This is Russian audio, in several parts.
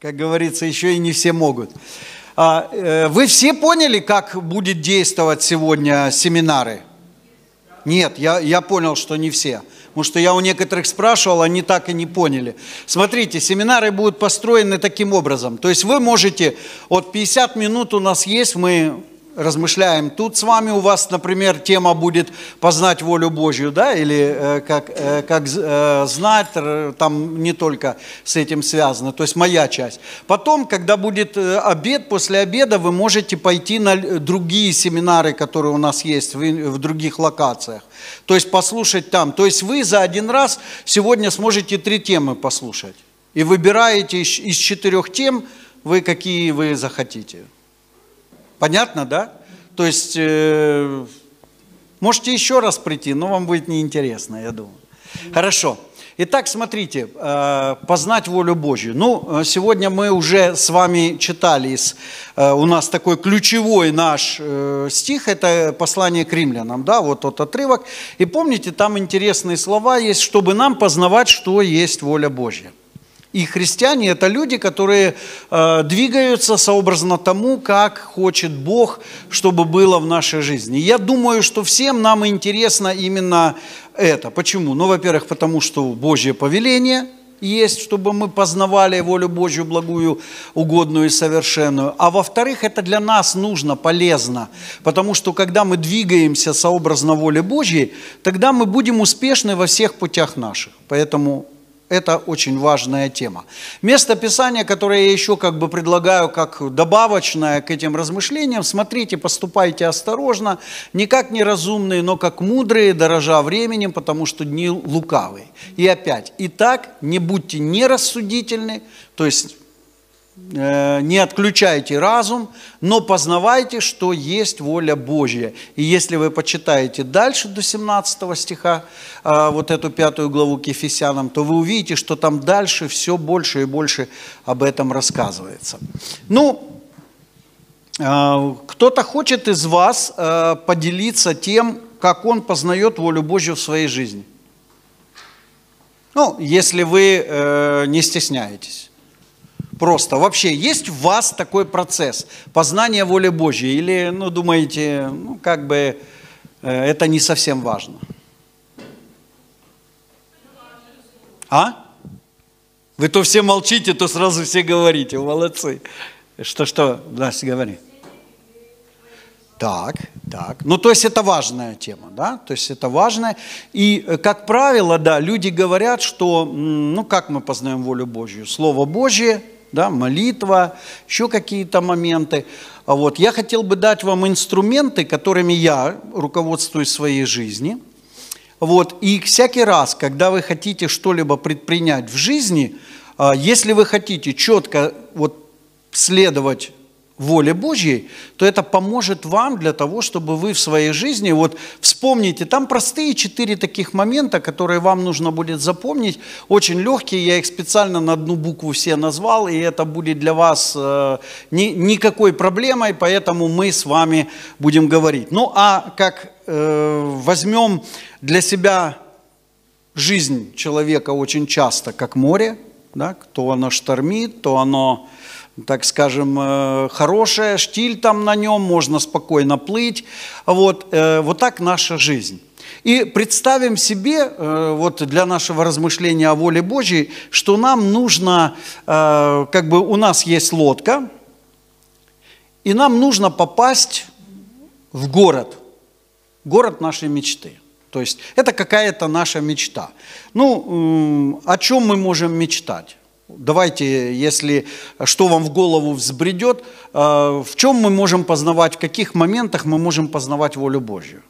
Как говорится, еще и не все могут. А, э, вы все поняли, как будет действовать сегодня семинары? Нет, я, я понял, что не все. Потому что я у некоторых спрашивал, они так и не поняли. Смотрите, семинары будут построены таким образом. То есть вы можете, вот 50 минут у нас есть, мы размышляем тут с вами, у вас, например, тема будет «Познать волю Божью», да, или э, как, э, как э, знать, там не только с этим связано, то есть моя часть. Потом, когда будет э, обед, после обеда вы можете пойти на другие семинары, которые у нас есть в, в других локациях, то есть послушать там. То есть вы за один раз сегодня сможете три темы послушать и выбираете из, из четырех тем, вы какие вы захотите. Понятно, да? То есть э, можете еще раз прийти, но вам будет неинтересно, я думаю. Хорошо. Итак, смотрите, э, познать волю Божью. Ну, э, сегодня мы уже с вами читали, из, э, у нас такой ключевой наш стих, это послание к римлянам, да, вот тот отрывок. И помните, там интересные слова есть, чтобы нам познавать, что есть воля Божья. И христиане – это люди, которые э, двигаются сообразно тому, как хочет Бог, чтобы было в нашей жизни. Я думаю, что всем нам интересно именно это. Почему? Ну, во-первых, потому что Божье повеление есть, чтобы мы познавали волю Божью благую, угодную и совершенную. А во-вторых, это для нас нужно, полезно, потому что когда мы двигаемся сообразно воле Божьей, тогда мы будем успешны во всех путях наших. Поэтому это очень важная тема. Место Писания, которое я еще как бы предлагаю как добавочное к этим размышлениям, смотрите, поступайте осторожно, не как неразумные, но как мудрые, дорожа временем, потому что дни лукавые. И опять, и так не будьте нерассудительны, то есть Э, не отключайте разум, но познавайте, что есть воля Божья. И если вы почитаете дальше до 17 стиха, э, вот эту пятую главу к Ефесянам, то вы увидите, что там дальше все больше и больше об этом рассказывается. Ну, э, кто-то хочет из вас поделиться тем, как он познает волю Божью в своей жизни. Ну, если вы не стесняетесь просто. Вообще, есть у вас такой процесс познания воли Божьей? Или, ну, думаете, ну, как бы э, это не совсем важно? А? Вы то все молчите, то сразу все говорите. Молодцы. Что-что, Настя, говори. Так, так. Ну, то есть это важная тема, да? То есть это важная. И, э, как правило, да, люди говорят, что, ну, как мы познаем волю Божью? Слово Божье – да, молитва, еще какие-то моменты. А Вот. Я хотел бы дать вам инструменты, которыми я руководствуюсь в своей жизни. Вот. И всякий раз, когда вы хотите что-либо предпринять в жизни, а, если вы хотите четко вот, следовать воле Божьей, то это поможет вам для того, чтобы вы в своей жизни, вот вспомните, там простые четыре таких момента, которые вам нужно будет запомнить, очень легкие, я их специально на одну букву все назвал, и это будет для вас э, ни, никакой проблемой, поэтому мы с вами будем говорить. Ну а как э, возьмем для себя жизнь человека очень часто, как море, да, то оно штормит, то оно так скажем, э, хорошая штиль там на нем, можно спокойно плыть. Вот, э, вот так наша жизнь. И представим себе, э, вот для нашего размышления о воле Божьей, что нам нужно, как бы у нас есть лодка, и нам нужно попасть в город, город нашей мечты. То есть это какая-то наша мечта. Ну, о чем мы можем мечтать? Давайте, если что вам в голову взбредет, э, в чем мы можем познавать, в каких моментах мы можем познавать волю Божью?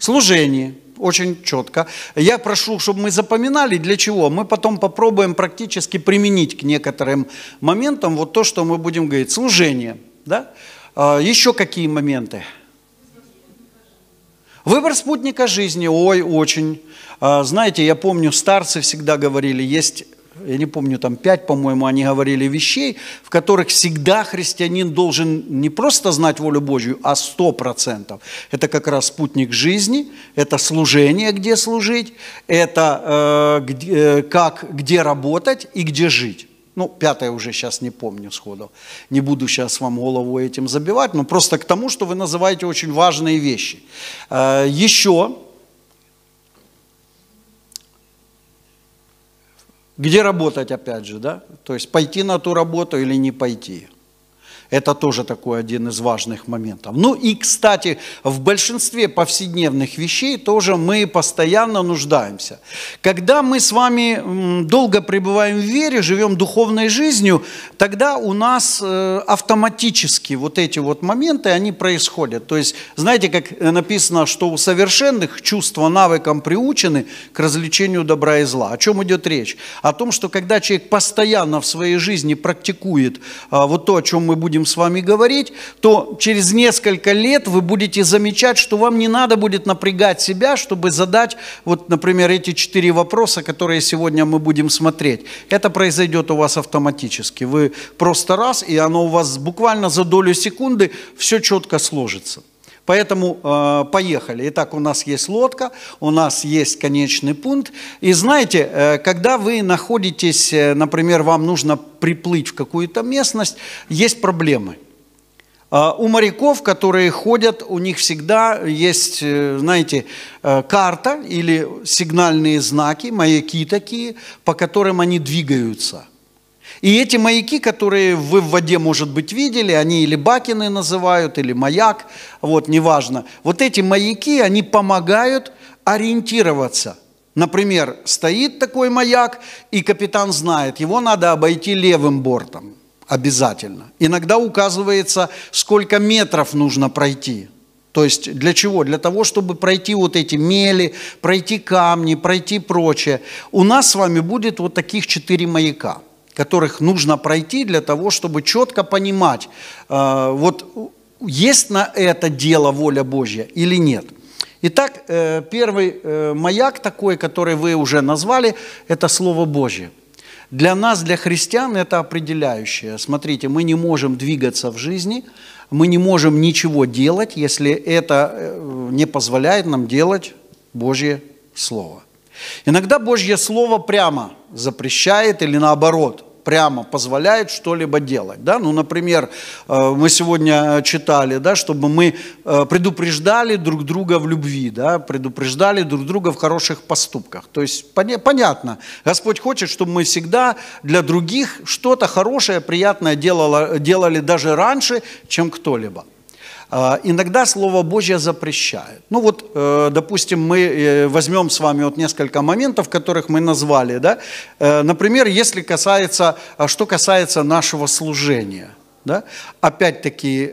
Служение очень четко. Я прошу, чтобы мы запоминали, для чего. Мы потом попробуем практически применить к некоторым моментам вот то, что мы будем говорить. Служение, да? Э, еще какие моменты? Выбор спутника жизни, ой, очень. А, знаете, я помню, старцы всегда говорили, есть я не помню, там пять, по-моему, они говорили вещей, в которых всегда христианин должен не просто знать волю Божью, а сто процентов. Это как раз спутник жизни, это служение, где служить, это э, где, э, как, где работать и где жить. Ну, пятое уже сейчас не помню сходу. Не буду сейчас вам голову этим забивать, но просто к тому, что вы называете очень важные вещи. Э, Еще, где работать опять же, да? То есть пойти на ту работу или не пойти. Это тоже такой один из важных моментов. Ну и, кстати, в большинстве повседневных вещей тоже мы постоянно нуждаемся. Когда мы с вами долго пребываем в вере, живем духовной жизнью, тогда у нас э, автоматически вот эти вот моменты, они происходят. То есть, знаете, как написано, что у совершенных чувства навыкам приучены к развлечению добра и зла. О чем идет речь? О том, что когда человек постоянно в своей жизни практикует а, вот то, о чем мы будем будем с вами говорить, то через несколько лет вы будете замечать, что вам не надо будет напрягать себя, чтобы задать, вот, например, эти четыре вопроса, которые сегодня мы будем смотреть. Это произойдет у вас автоматически. Вы просто раз, и оно у вас буквально за долю секунды все четко сложится. Поэтому э, поехали. Итак, у нас есть лодка, у нас есть конечный пункт. И знаете, э, когда вы находитесь, э, например, вам нужно приплыть в какую-то местность, есть проблемы. А, у моряков, которые ходят, у них всегда есть, э, знаете, э, карта или сигнальные знаки, маяки такие, по которым они двигаются – и эти маяки, которые вы в воде, может быть, видели, они или бакины называют, или маяк, вот, неважно. Вот эти маяки, они помогают ориентироваться. Например, стоит такой маяк, и капитан знает, его надо обойти левым бортом обязательно. Иногда указывается, сколько метров нужно пройти. То есть для чего? Для того, чтобы пройти вот эти мели, пройти камни, пройти прочее. У нас с вами будет вот таких четыре маяка – которых нужно пройти для того, чтобы четко понимать, э, вот есть на это дело воля Божья или нет. Итак, э, первый э, маяк такой, который вы уже назвали, это Слово Божье. Для нас, для христиан, это определяющее. Смотрите, мы не можем двигаться в жизни, мы не можем ничего делать, если это не позволяет нам делать Божье Слово. Иногда Божье Слово прямо запрещает или наоборот прямо позволяет что-либо делать. Да? Ну, например, э, мы сегодня э, читали, да, чтобы мы э, предупреждали друг друга в любви, да, предупреждали друг друга в хороших поступках. То есть понятно, Господь хочет, чтобы мы всегда для других что-то хорошее, приятное делало, делали даже раньше, чем кто-либо. А, иногда Слово Божье запрещает. Ну вот, э, допустим, мы э, возьмем с вами вот несколько моментов, которых мы назвали. Да? Э, например, если касается, а что касается нашего служения – да? Опять-таки,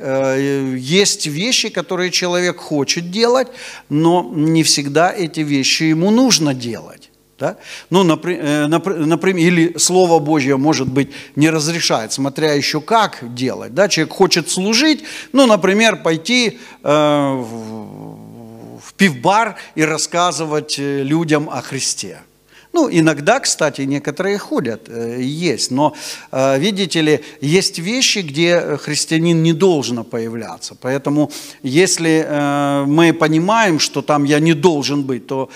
есть вещи, которые человек хочет делать, но не всегда эти вещи ему нужно делать. Да? Ну, э, например, или Слово Божье, может быть, не разрешает, смотря еще как делать. Да? Человек хочет служить, ну, например, пойти э, в пивбар и рассказывать э, людям о Христе. Ну, иногда, кстати, некоторые ходят, э, есть. Но, э, видите ли, есть вещи, где христианин не должен появляться. Поэтому, если э, мы понимаем, что там я не должен быть, то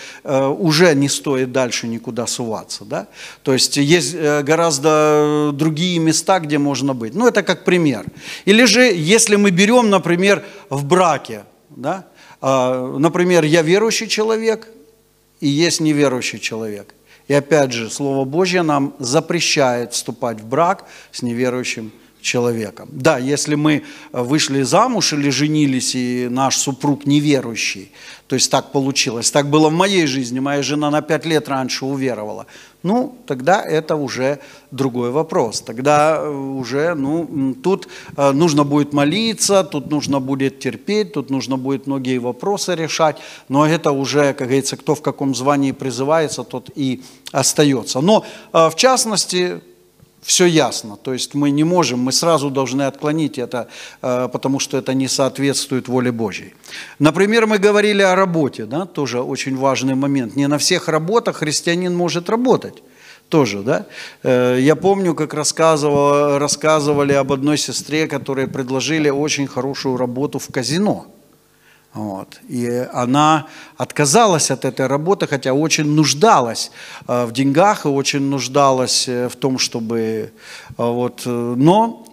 уже не стоит дальше никуда суваться. Да? То есть, есть гораздо другие места, где можно быть. Ну, это как пример. Или же, если мы берем, например, в браке, да? например, я верующий человек, и есть неверующий человек – и опять же, Слово Божье нам запрещает вступать в брак с неверующим человеком человеком. Да, если мы э, вышли замуж или женились, и наш супруг неверующий, то есть так получилось, так было в моей жизни, моя жена на пять лет раньше уверовала, ну, тогда это уже другой вопрос. Тогда э, уже, ну, тут э, нужно будет молиться, тут нужно будет терпеть, тут нужно будет многие вопросы решать, но это уже, как говорится, кто в каком звании призывается, тот и остается. Но, в частности, все ясно. То есть мы не можем, мы сразу должны отклонить это, э, потому что это не соответствует воле Божьей. Например, мы говорили о работе, да, тоже очень важный момент. Не на всех работах христианин может работать тоже, да? Э, я помню, как рассказывали об одной сестре, которой предложили очень хорошую работу в казино – вот. И она отказалась от этой работы, хотя очень нуждалась э, в деньгах и очень нуждалась э, в том, чтобы... Э, вот, но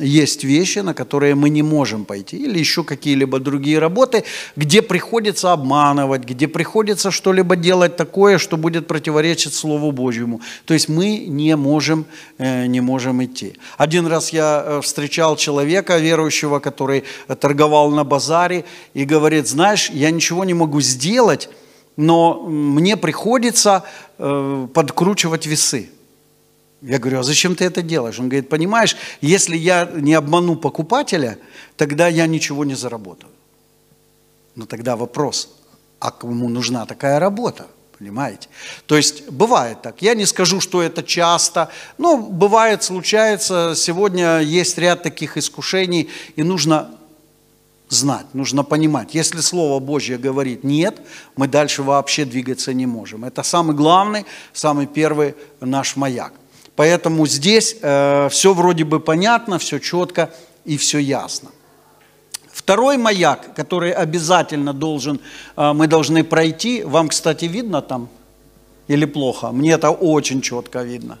есть вещи, на которые мы не можем пойти, или еще какие-либо другие работы, где приходится обманывать, где приходится что-либо делать такое, что будет противоречить Слову Божьему. То есть мы не можем, э, не можем идти. Один раз я э, встречал человека верующего, который торговал на базаре, и говорит, знаешь, я ничего не могу сделать, но мне приходится э, подкручивать весы. Я говорю, а зачем ты это делаешь? Он говорит, понимаешь, если я не обману покупателя, тогда я ничего не заработаю. Но ну, тогда вопрос, а кому нужна такая работа? Понимаете? То есть бывает так. Я не скажу, что это часто, но ну, бывает, случается. Сегодня есть ряд таких искушений, и нужно знать, нужно понимать. Если Слово Божье говорит «нет», мы дальше вообще двигаться не можем. Это самый главный, самый первый наш маяк. Поэтому здесь э, все вроде бы понятно, все четко и все ясно. Второй маяк, который обязательно должен, э, мы должны пройти, вам, кстати, видно там или плохо? Мне это очень четко видно.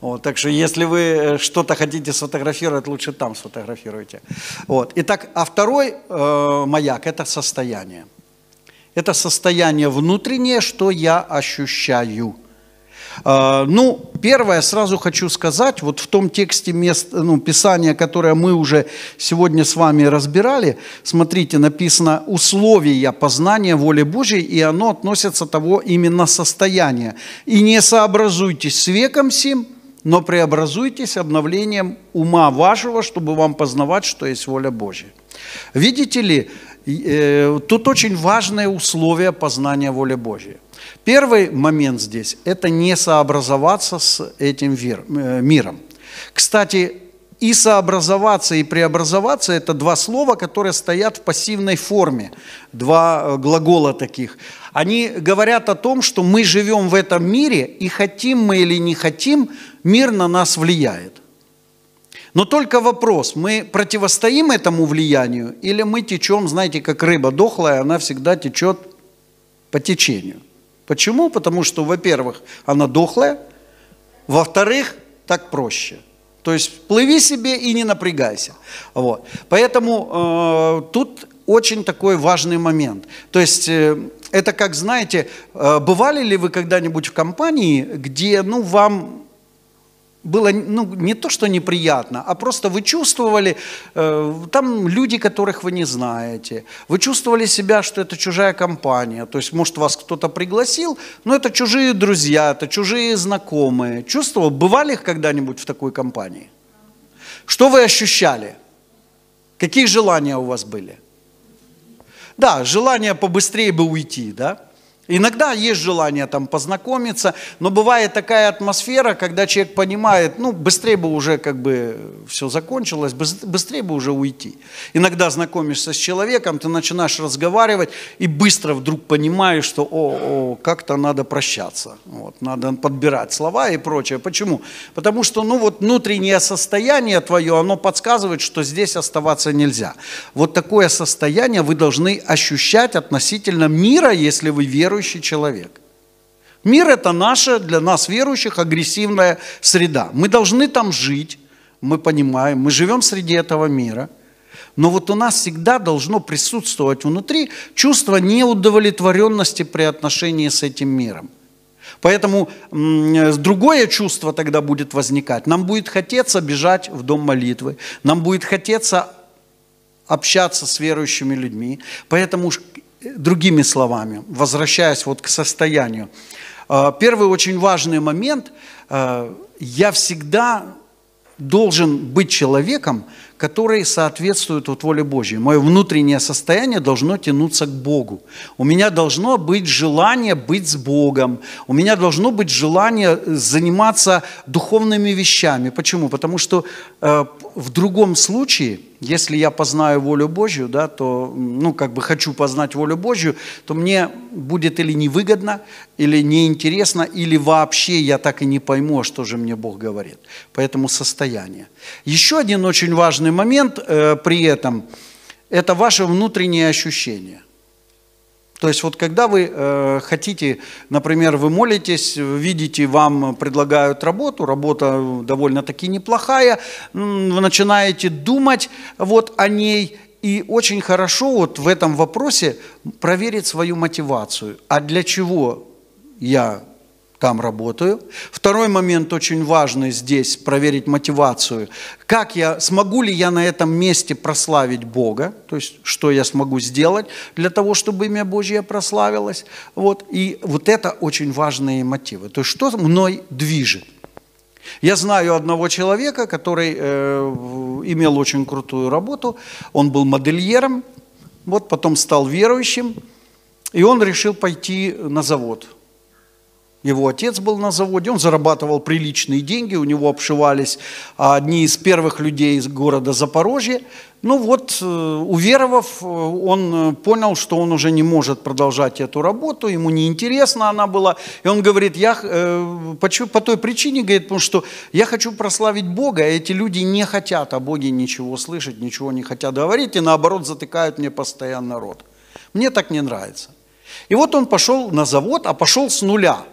Вот, так что если вы э, что-то хотите сфотографировать, лучше там сфотографируйте. Вот. Итак, а второй э, маяк – это состояние. Это состояние внутреннее, что я ощущаю – а, ну, первое, сразу хочу сказать, вот в том тексте мест, ну, Писания, которое мы уже сегодня с вами разбирали, смотрите, написано «условия познания воли Божьей», и оно относится того именно состояния. «И не сообразуйтесь с веком сим, но преобразуйтесь обновлением ума вашего, чтобы вам познавать, что есть воля Божья». Видите ли, э, тут очень важное условие познания воли Божьей – Первый момент здесь – это не сообразоваться с этим э, миром. Кстати, и сообразоваться, и преобразоваться – это два слова, которые стоят в пассивной форме, два э, глагола таких. Они говорят о том, что мы живем в этом мире, и хотим мы или не хотим, мир на нас влияет. Но только вопрос, мы противостоим этому влиянию, или мы течем, знаете, как рыба дохлая, она всегда течет по течению – Почему? Потому что, во-первых, она дохлая, во-вторых, так проще. То есть плыви себе и не напрягайся. Вот. Поэтому э, тут очень такой важный момент. То есть э, это как, знаете, э, бывали ли вы когда-нибудь в компании, где ну, вам было ну, не то, что неприятно, а просто вы чувствовали, э, там люди, которых вы не знаете, вы чувствовали себя, что это чужая компания, то есть, может, вас кто-то пригласил, но это чужие друзья, это чужие знакомые. Чувствовал, бывали когда-нибудь в такой компании? Что вы ощущали? Какие желания у вас были? Да, желание побыстрее бы уйти, да? Иногда есть желание там познакомиться, но бывает такая атмосфера, когда человек понимает, ну, быстрее бы уже как бы все закончилось, быстрее бы уже уйти. Иногда знакомишься с человеком, ты начинаешь разговаривать и быстро вдруг понимаешь, что о, о как-то надо прощаться, вот, надо подбирать слова и прочее. Почему? Потому что, ну, вот внутреннее состояние твое, оно подсказывает, что здесь оставаться нельзя. Вот такое состояние вы должны ощущать относительно мира, если вы веруете верующий человек. Мир – это наша, для нас верующих, агрессивная среда. Мы должны там жить, мы понимаем, мы живем среди этого мира. Но вот у нас всегда должно присутствовать внутри чувство неудовлетворенности при отношении с этим миром. Поэтому другое чувство тогда будет возникать. Нам будет хотеться бежать в дом молитвы, нам будет хотеться общаться с верующими людьми. Поэтому Другими словами, возвращаясь вот к состоянию. А, первый очень важный момент. А, я всегда должен быть человеком, которые соответствуют вот воле Божьей. Мое внутреннее состояние должно тянуться к Богу. У меня должно быть желание быть с Богом. У меня должно быть желание э, заниматься духовными вещами. Почему? Потому что э, в другом случае, если я познаю волю Божью, да, то, ну, как бы хочу познать волю Божью, то мне будет или невыгодно, или неинтересно, или вообще я так и не пойму, а что же мне Бог говорит. Поэтому состояние. Еще один очень важный момент э, при этом – это ваше внутреннее ощущение. То есть вот когда вы э, хотите, например, вы молитесь, видите, вам предлагают работу, работа довольно-таки неплохая, вы начинаете думать вот о ней, и очень хорошо вот в этом вопросе проверить свою мотивацию. А для чего я там работаю. Второй момент очень важный здесь, проверить мотивацию. Как я, смогу ли я на этом месте прославить Бога, то есть что я смогу сделать для того, чтобы имя Божье прославилось. Вот. И вот это очень важные мотивы. То есть что мной движет. Я знаю одного человека, который э, имел очень крутую работу, он был модельером, вот потом стал верующим, и он решил пойти на завод – его отец был на заводе, он зарабатывал приличные деньги, у него обшивались а, одни из первых людей из города Запорожье. Ну вот, э, уверовав, э, он э, понял, что он уже не может продолжать эту работу, ему неинтересна она была. И он говорит, я по той причине, говорит, потому что я хочу прославить Бога, а эти люди не хотят о Боге ничего слышать, ничего не хотят говорить, и наоборот затыкают мне постоянно рот. Мне так не нравится. И вот он пошел на завод, а пошел с нуля –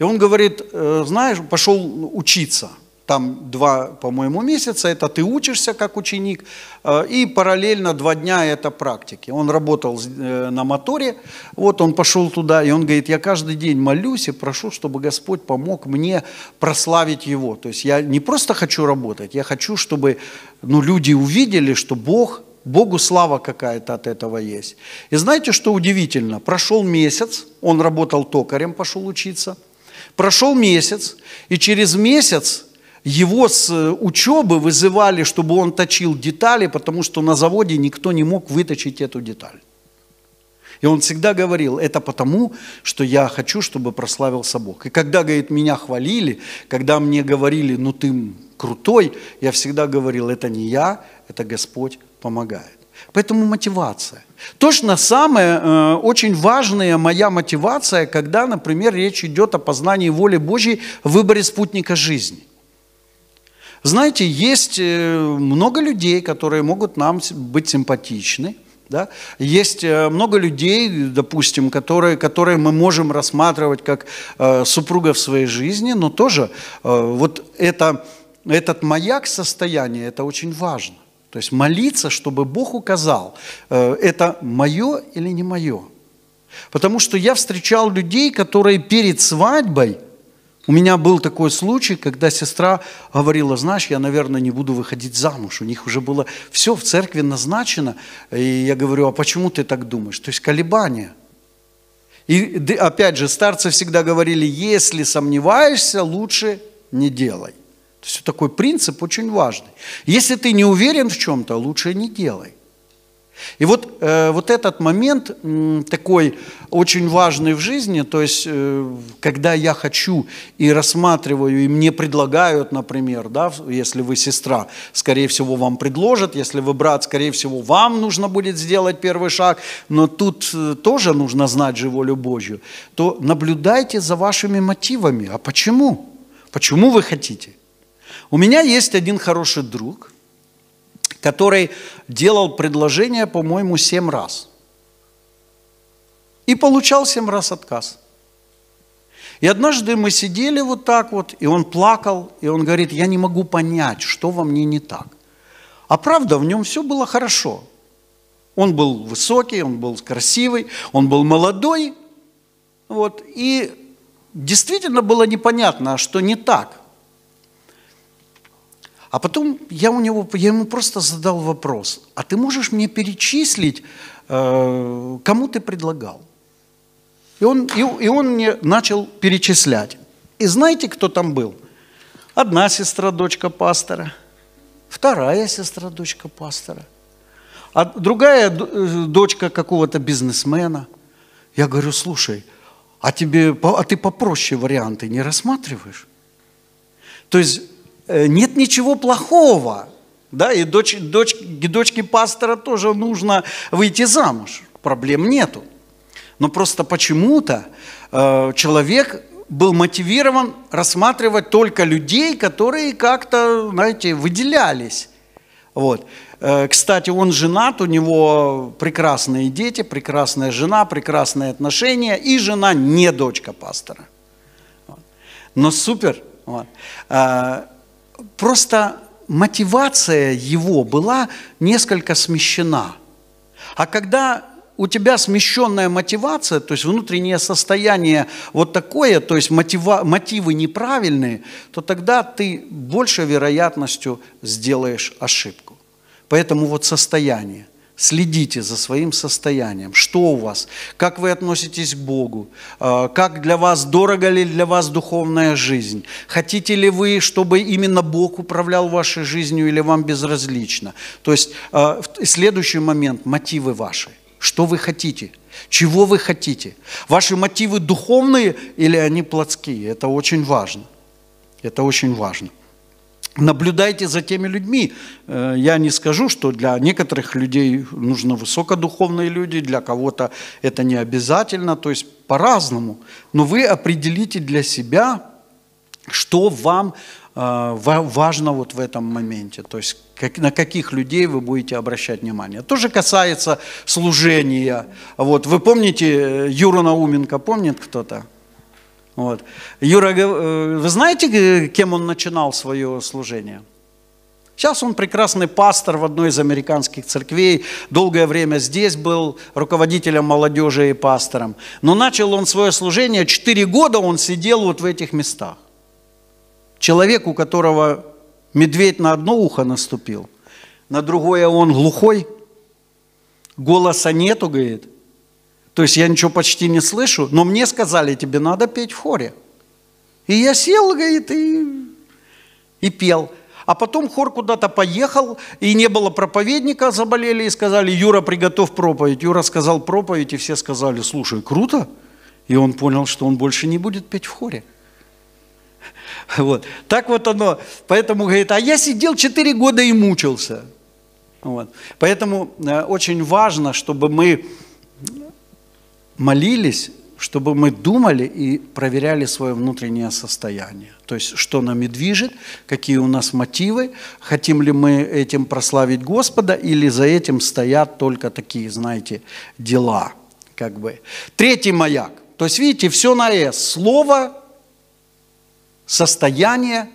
и он говорит, «Э, знаешь, пошел учиться. Там два, по-моему, месяца, это ты учишься как ученик, э, и параллельно два дня это практики. Он работал э, на моторе, вот он пошел туда, и он говорит, я каждый день молюсь и прошу, чтобы Господь помог мне прославить Его. То есть я не просто хочу работать, я хочу, чтобы ну, люди увидели, что Бог, Богу слава какая-то от этого есть. И знаете, что удивительно? Прошел месяц, он работал токарем, пошел учиться – Прошел месяц, и через месяц его с э, учебы вызывали, чтобы он точил детали, потому что на заводе никто не мог выточить эту деталь. И он всегда говорил, это потому, что я хочу, чтобы прославился Бог. И когда, говорит, меня хвалили, когда мне говорили, ну ты крутой, я всегда говорил, это не я, это Господь помогает. Поэтому мотивация. Точно самое э, очень важная моя мотивация, когда, например, речь идет о познании воли Божьей в выборе спутника жизни. Знаете, есть э, много людей, которые могут нам быть симпатичны, да? Есть э, много людей, допустим, которые, которые мы можем рассматривать как э, супруга в своей жизни, но тоже э, вот это, этот маяк состояния, это очень важно. То есть молиться, чтобы Бог указал, э, это мое или не мое. Потому что я встречал людей, которые перед свадьбой, у меня был такой случай, когда сестра говорила, знаешь, я, наверное, не буду выходить замуж. У них уже было все в церкви назначено. И я говорю, а почему ты так думаешь? То есть колебания. И опять же, старцы всегда говорили, если сомневаешься, лучше не делай. То есть такой принцип очень важный. Если ты не уверен в чем-то, лучше не делай. И вот, э, вот этот момент такой очень важный в жизни, то есть, э, когда я хочу и рассматриваю, и мне предлагают, например, да, если вы сестра, скорее всего, вам предложат, если вы брат, скорее всего, вам нужно будет сделать первый шаг, но тут э, тоже нужно знать же волю Божью, то наблюдайте за вашими мотивами. А почему? Почему вы хотите? У меня есть один хороший друг, который делал предложение, по-моему, семь раз. И получал семь раз отказ. И однажды мы сидели вот так вот, и он плакал, и он говорит, я не могу понять, что во мне не так. А правда, в нем все было хорошо. Он был высокий, он был красивый, он был молодой. Вот, и действительно было непонятно, а что не так. А потом я, у него, я ему просто задал вопрос, а ты можешь мне перечислить, э, кому ты предлагал? И он, и, и он мне начал перечислять. И знаете, кто там был? Одна сестра, дочка пастора, вторая сестра, дочка пастора, а другая э, дочка какого-то бизнесмена. Я говорю, слушай, а, тебе, а ты попроще варианты не рассматриваешь? То есть Э, нет ничего плохого. Да, и дочь, дочь, дочке пастора тоже нужно выйти замуж. Проблем нету. Но просто почему-то э, человек был мотивирован рассматривать только людей, которые как-то, знаете, выделялись. Вот. Э, кстати, он женат, у него прекрасные дети, прекрасная жена, прекрасные отношения, и жена не дочка пастора. Но супер. Вот. А, просто мотивация его была несколько смещена. А когда у тебя смещенная мотивация, то есть внутреннее состояние вот такое, то есть мотива, мотивы неправильные, то тогда ты большей вероятностью сделаешь ошибку. Поэтому вот состояние. Следите за своим состоянием. Что у вас? Как вы относитесь к Богу? А, как для вас, дорого ли для вас духовная жизнь? Хотите ли вы, чтобы именно Бог управлял вашей жизнью или вам безразлично? То есть а, следующий момент – мотивы ваши. Что вы хотите? Чего вы хотите? Ваши мотивы духовные или они плотские? Это очень важно. Это очень важно. Наблюдайте за теми людьми. Э, я не скажу, что для некоторых людей нужны высокодуховные люди, для кого-то это не обязательно, то есть по-разному. Но вы определите для себя, что вам э, важно вот в этом моменте, то есть как, на каких людей вы будете обращать внимание. Тоже касается служения. Вот, вы помните э, Юру Науменко, помнит кто-то? Вот. Юра, э, вы знаете, кем он начинал свое служение? Сейчас он прекрасный пастор в одной из американских церквей, долгое время здесь был руководителем молодежи и пастором. Но начал он свое служение, 4 года он сидел вот в этих местах. Человек, у которого медведь на одно ухо наступил, на другое он глухой, голоса нету, говорит – то есть я ничего почти не слышу, но мне сказали, тебе надо петь в хоре. И я сел, говорит, и, и пел. А потом хор куда-то поехал, и не было проповедника, заболели и сказали, Юра, приготовь проповедь. Юра сказал проповедь, и все сказали, слушай, круто. И он понял, что он больше не будет петь в хоре. Вот. Так вот оно. Поэтому, говорит, а я сидел 4 года и мучился. Вот. Поэтому э, очень важно, чтобы мы молились, чтобы мы думали и проверяли свое внутреннее состояние. То есть, что нами движет, какие у нас мотивы, хотим ли мы этим прославить Господа, или за этим стоят только такие, знаете, дела. Как бы. Третий маяк. То есть, видите, все на «с». «э» слово, состояние,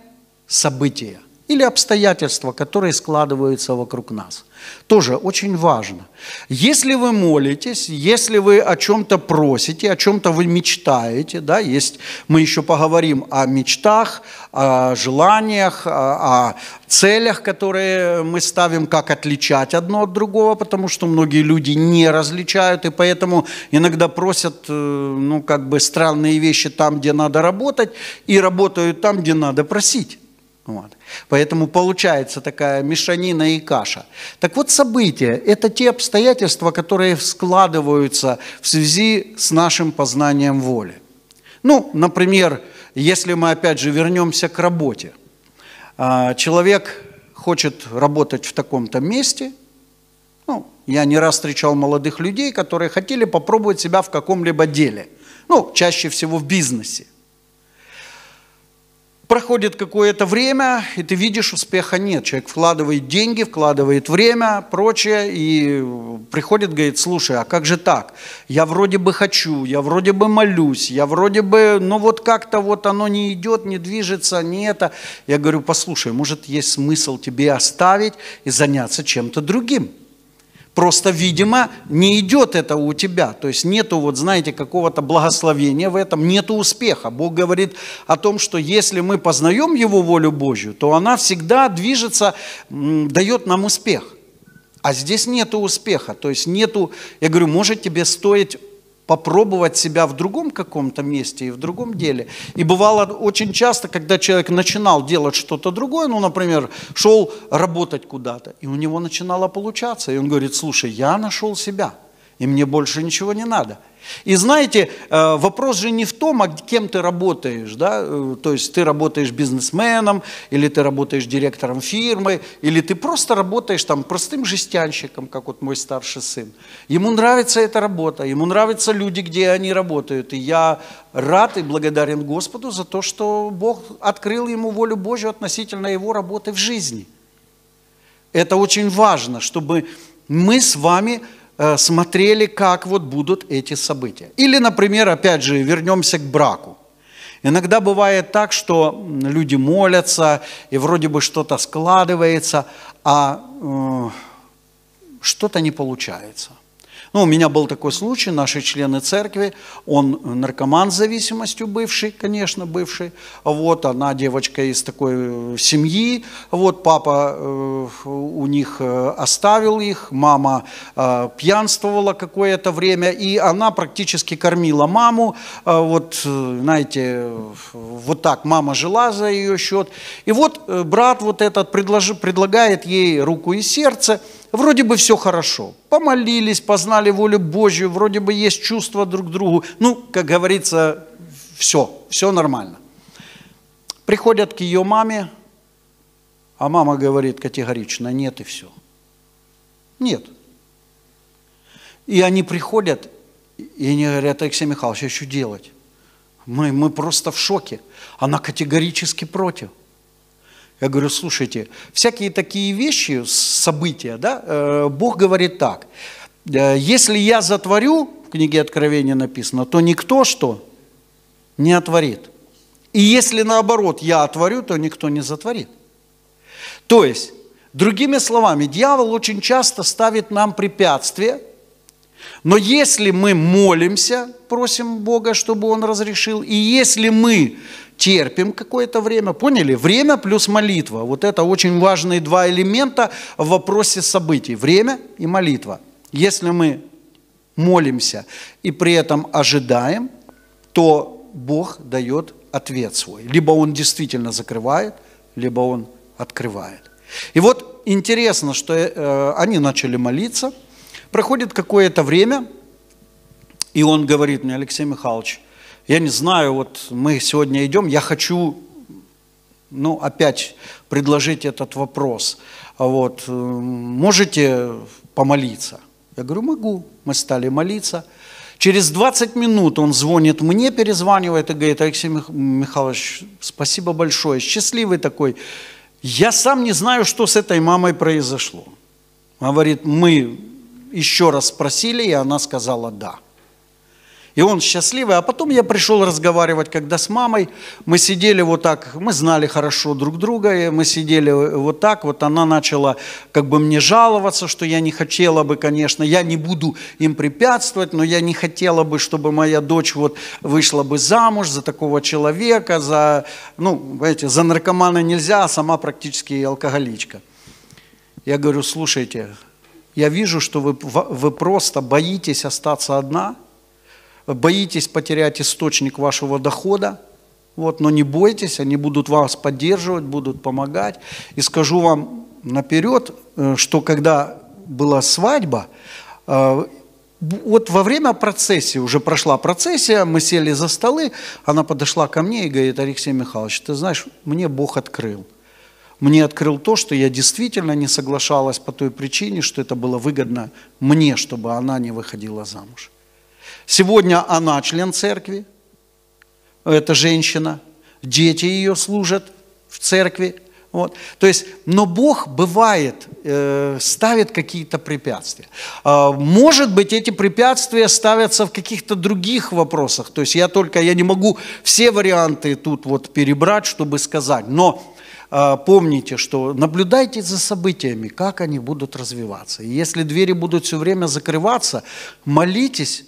событие или обстоятельства, которые складываются вокруг нас. Тоже очень важно. Если вы молитесь, если вы о чем-то просите, о чем-то вы мечтаете, да, есть, мы еще поговорим о мечтах, о желаниях, о, о целях, которые мы ставим, как отличать одно от другого, потому что многие люди не различают, и поэтому иногда просят, э, ну, как бы странные вещи там, где надо работать, и работают там, где надо просить. Вот. Поэтому получается такая мешанина и каша. Так вот, события – это те обстоятельства, которые складываются в связи с нашим познанием воли. Ну, например, если мы опять же вернемся к работе. А, человек хочет работать в таком-то месте. Ну, я не раз встречал молодых людей, которые хотели попробовать себя в каком-либо деле. Ну, чаще всего в бизнесе проходит какое-то время, и ты видишь, успеха нет. Человек вкладывает деньги, вкладывает время, прочее, и приходит, говорит, слушай, а как же так? Я вроде бы хочу, я вроде бы молюсь, я вроде бы, но ну, вот как-то вот оно не идет, не движется, не это. Я говорю, послушай, может, есть смысл тебе оставить и заняться чем-то другим. Просто, видимо, не идет это у тебя. То есть нету, вот знаете, какого-то благословения в этом, нету успеха. Бог говорит о том, что если мы познаем Его волю Божью, то она всегда движется, дает нам успех. А здесь нету успеха. То есть нету, я говорю, может тебе стоить попробовать себя в другом каком-то месте и в другом деле. И бывало очень часто, когда человек начинал делать что-то другое, ну, например, шел работать куда-то, и у него начинало получаться, и он говорит, слушай, я нашел себя – и мне больше ничего не надо. И знаете, э, вопрос же не в том, а кем ты работаешь, да, э, то есть ты работаешь бизнесменом, или ты работаешь директором фирмы, или ты просто работаешь там простым жестянщиком, как вот мой старший сын. Ему нравится эта работа, ему нравятся люди, где они работают, и я рад и благодарен Господу за то, что Бог открыл ему волю Божью относительно его работы в жизни. Это очень важно, чтобы мы с вами Э, смотрели, как вот будут эти события. Или, например, опять же, вернемся к браку. Иногда бывает так, что люди молятся, и вроде бы что-то складывается, а э, что-то не получается – ну, у меня был такой случай, наши члены церкви, он наркоман с зависимостью бывший, конечно, бывший, вот, она девочка из такой э, семьи, вот, папа э, у них э, оставил их, мама пьянствовала какое-то время, и она практически кормила маму, вот, знаете, вот так мама жила за ее счет, и вот брат вот этот предлагает ей руку и сердце, вроде бы все хорошо. Помолились, познали волю Божью, вроде бы есть чувства друг к другу. Ну, как говорится, все, все нормально. Приходят к ее маме, а мама говорит категорично, нет и все. Нет. И они приходят, и они говорят, Алексей Михайлович, а что делать? Мы, мы просто в шоке. Она категорически против. Я говорю, слушайте, всякие такие вещи, события, да, э, Бог говорит так. Э, если я затворю, в книге Откровения написано, то никто что не отворит. И если наоборот я отворю, то никто не затворит. То есть, другими словами, дьявол очень часто ставит нам препятствия, но если мы молимся, просим Бога, чтобы Он разрешил, и если мы терпим какое-то время, поняли? Время плюс молитва. Вот это очень важные два элемента в вопросе событий. Время и молитва. Если мы молимся и при этом ожидаем, то Бог дает ответ свой. Либо Он действительно закрывает, либо Он открывает. И вот интересно, что э, они начали молиться. Проходит какое-то время, и он говорит мне, Алексей Михайлович, я не знаю, вот мы сегодня идем, я хочу, ну, опять предложить этот вопрос. Вот, э, можете помолиться? Я говорю, могу. Мы стали молиться. Через 20 минут он звонит мне, перезванивает и говорит, Алексей Михайлович, спасибо большое, счастливый такой. Я сам не знаю, что с этой мамой произошло. Говорит, мы еще раз спросили, и она сказала «да». И он счастливый. А потом я пришел разговаривать, когда с мамой мы сидели вот так, мы знали хорошо друг друга, и мы сидели вот так, вот она начала как бы мне жаловаться, что я не хотела бы, конечно, я не буду им препятствовать, но я не хотела бы, чтобы моя дочь вот вышла бы замуж за такого человека, за, ну, знаете, за наркомана нельзя, а сама практически алкоголичка. Я говорю, слушайте, я вижу, что вы, вы просто боитесь остаться одна – боитесь потерять источник вашего дохода, вот, но не бойтесь, они будут вас поддерживать, будут помогать. И скажу вам наперед, э, что когда была свадьба, э, вот во время процессии, уже прошла процессия, мы сели за столы, она подошла ко мне и говорит, Алексей Михайлович, ты знаешь, мне Бог открыл. Мне открыл то, что я действительно не соглашалась по той причине, что это было выгодно мне, чтобы она не выходила замуж. Сегодня она член церкви, эта женщина, дети ее служат в церкви. Вот. То есть, но Бог бывает, э, ставит какие-то препятствия. А, может быть, эти препятствия ставятся в каких-то других вопросах. То есть я только, я не могу все варианты тут вот перебрать, чтобы сказать. Но а, помните, что наблюдайте за событиями, как они будут развиваться. И если двери будут все время закрываться, молитесь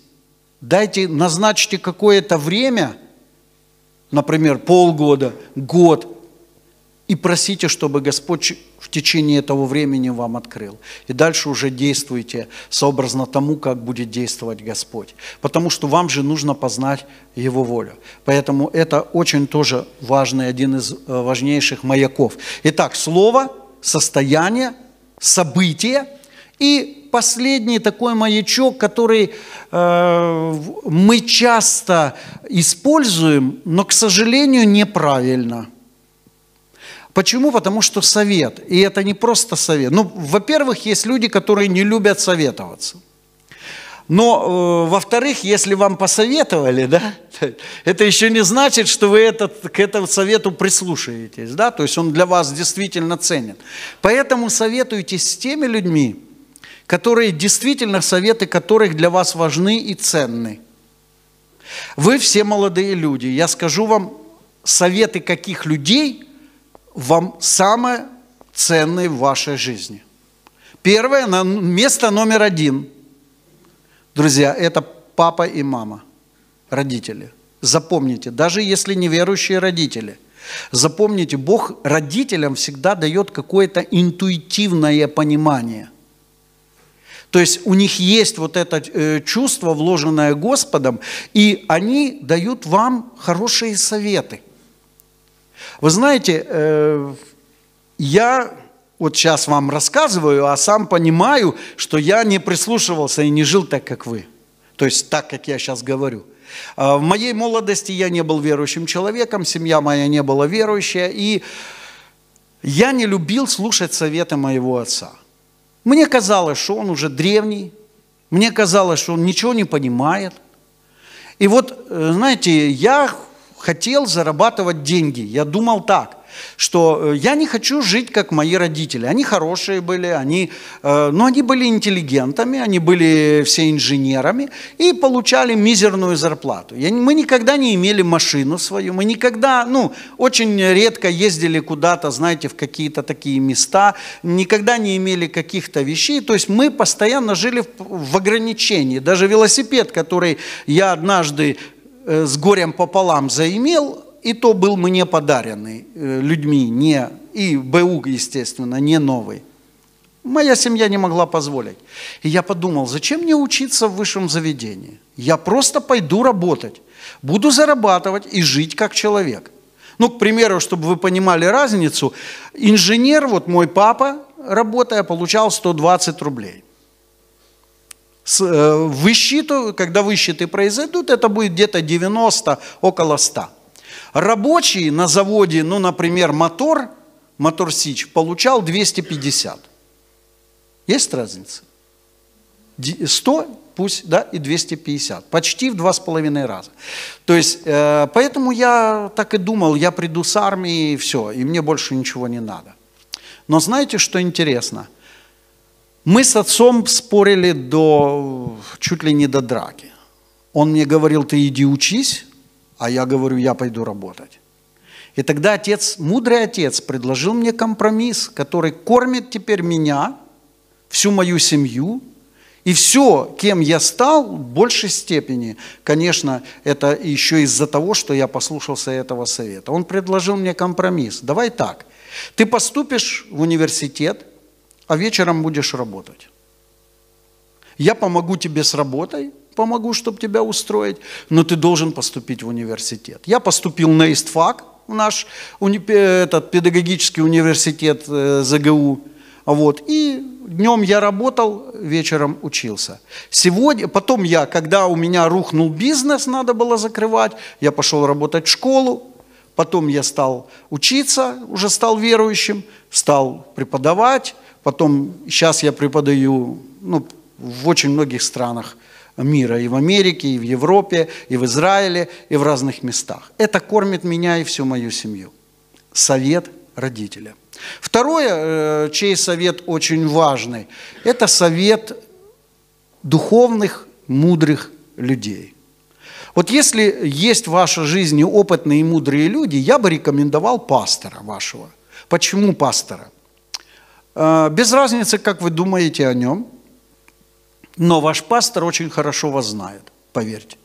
Дайте, назначьте какое-то время, например, полгода, год, и просите, чтобы Господь в течение этого времени вам открыл. И дальше уже действуйте сообразно тому, как будет действовать Господь. Потому что вам же нужно познать Его волю. Поэтому это очень тоже важный, один из э, важнейших маяков. Итак, слово, состояние, событие и последний такой маячок, который э, мы часто используем, но, к сожалению, неправильно. Почему? Потому что совет. И это не просто совет. Ну, во-первых, есть люди, которые не любят советоваться. Но, э, во-вторых, если вам посоветовали, да, это еще не значит, что вы этот, к этому совету прислушаетесь, да, то есть он для вас действительно ценен. Поэтому советуйтесь с теми людьми, которые действительно советы которых для вас важны и ценны. Вы все молодые люди. Я скажу вам, советы каких людей вам самые ценные в вашей жизни. Первое, место номер один. Друзья, это папа и мама, родители. Запомните, даже если неверующие родители – Запомните, Бог родителям всегда дает какое-то интуитивное понимание. То есть у них есть вот это э, чувство, вложенное Господом, и они дают вам хорошие советы. Вы знаете, э, я вот сейчас вам рассказываю, а сам понимаю, что я не прислушивался и не жил так, как вы. То есть так, как я сейчас говорю. А в моей молодости я не был верующим человеком, семья моя не была верующая, и я не любил слушать советы моего отца – мне казалось, что он уже древний, мне казалось, что он ничего не понимает. И вот, э, знаете, я хотел зарабатывать деньги. Я думал так, что э, я не хочу жить, как мои родители. Они хорошие были, они, э, но они были интеллигентами, они были все инженерами и получали мизерную зарплату. Мы никогда не имели машину свою, мы никогда, ну, очень редко ездили куда-то, знаете, в какие-то такие места, никогда не имели каких-то вещей, то есть мы постоянно жили в ограничении. Даже велосипед, который я однажды э, с горем пополам заимел, и то был мне подаренный э, людьми, не, и БУ, естественно, не новый. Моя семья не могла позволить. И я подумал, зачем мне учиться в высшем заведении? Я просто пойду работать, буду зарабатывать и жить как человек. Ну, к примеру, чтобы вы понимали разницу, инженер, вот мой папа, работая, получал 120 рублей. С, э, высчиту, когда высчеты произойдут, это будет где-то 90, около 100. Рабочий на заводе, ну, например, мотор, мотор Сич, получал 250. Есть разница? 100 пусть, да, и 250. Почти в два с половиной раза. То есть, э, поэтому я так и думал, я приду с армии, и все, и мне больше ничего не надо. Но знаете, что интересно? Мы с отцом спорили до, чуть ли не до драки. Он мне говорил, ты иди учись, а я говорю, я пойду работать. И тогда отец, мудрый отец, предложил мне компромисс, который кормит теперь меня, всю мою семью, и все, кем я стал, в большей степени, конечно, это еще из-за того, что я послушался этого совета. Он предложил мне компромисс. Давай так, ты поступишь в университет, а вечером будешь работать. Я помогу тебе с работой, помогу, чтобы тебя устроить, но ты должен поступить в университет. Я поступил на ИСТФАК, в наш уни- э, этот, педагогический университет э, ЗГУ. Вот. И днем я работал, вечером учился. Сегодня, потом я, когда у меня рухнул бизнес, надо было закрывать, я пошел работать в школу, потом я стал учиться, уже стал верующим, стал преподавать, потом сейчас я преподаю ну, в очень многих странах мира и в Америке, и в Европе, и в Израиле, и в разных местах. Это кормит меня и всю мою семью. Совет родителя. Второе, э, чей совет очень важный, это совет духовных, мудрых людей. Вот если есть в вашей жизни опытные и мудрые люди, я бы рекомендовал пастора вашего. Почему пастора? Э, без разницы, как вы думаете о нем – но ваш пастор очень хорошо вас знает, поверьте.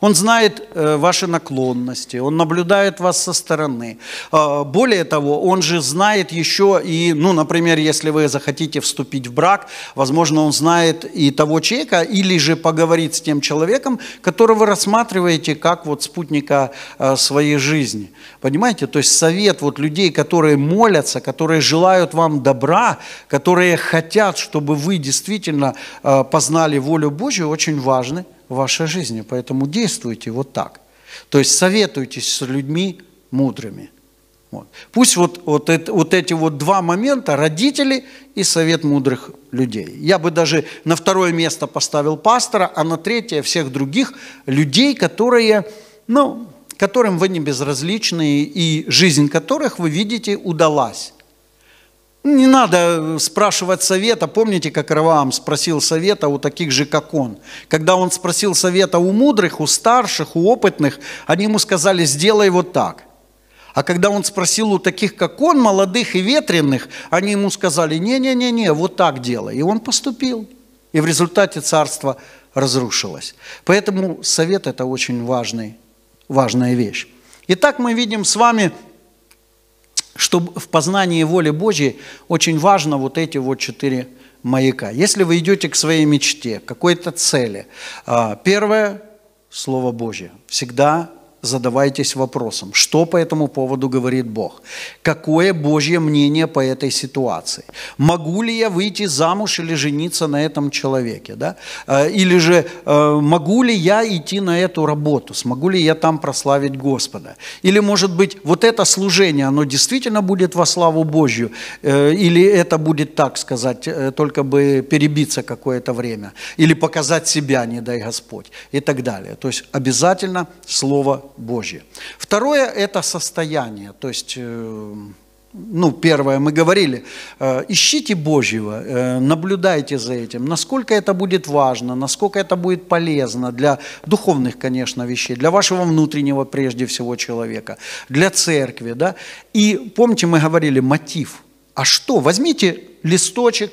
Он знает э, ваши наклонности, он наблюдает вас со стороны. А, более того, он же знает еще и, ну, например, если вы захотите вступить в брак, возможно, он знает и того человека, или же поговорит с тем человеком, которого вы рассматриваете как вот спутника а, своей жизни. Понимаете? То есть совет вот людей, которые молятся, которые желают вам добра, которые хотят, чтобы вы действительно а, познали волю Божью, очень важный вашей жизни. Поэтому действуйте вот так. То есть советуйтесь с людьми мудрыми. Вот. Пусть вот, вот, это, вот эти вот два момента, родители и совет мудрых людей. Я бы даже на второе место поставил пастора, а на третье всех других людей, которые, ну, которым вы не безразличны и жизнь которых, вы видите, удалась. Не надо э, спрашивать совета. Помните, как Раваам спросил совета у таких же, как он? Когда он спросил совета у мудрых, у старших, у опытных, они ему сказали, сделай вот так. А когда он спросил у таких, как он, молодых и ветреных, они ему сказали, не-не-не-не, вот так делай. И он поступил. И в результате царство разрушилось. Поэтому совет – это очень важный, важная вещь. Итак, мы видим с вами – чтобы в познании воли Божьей очень важно вот эти вот четыре маяка. Если вы идете к своей мечте, к какой-то цели, а, первое – Слово Божье. Всегда задавайтесь вопросом, что по этому поводу говорит Бог, какое Божье мнение по этой ситуации, могу ли я выйти замуж или жениться на этом человеке, да? Э, или же э, могу ли я идти на эту работу, смогу ли я там прославить Господа, или может быть вот это служение, оно действительно будет во славу Божью, э, или это будет так сказать, только бы перебиться какое-то время, или показать себя, не дай Господь, и так далее. То есть обязательно Слово Божье. Второе – это состояние, то есть э, ну, первое, мы говорили, э, ищите Божьего, э, наблюдайте за этим, насколько это будет важно, насколько это будет полезно для духовных, конечно, вещей, для вашего внутреннего, прежде всего, человека, для церкви, да. И помните, мы говорили мотив. А что? Возьмите листочек,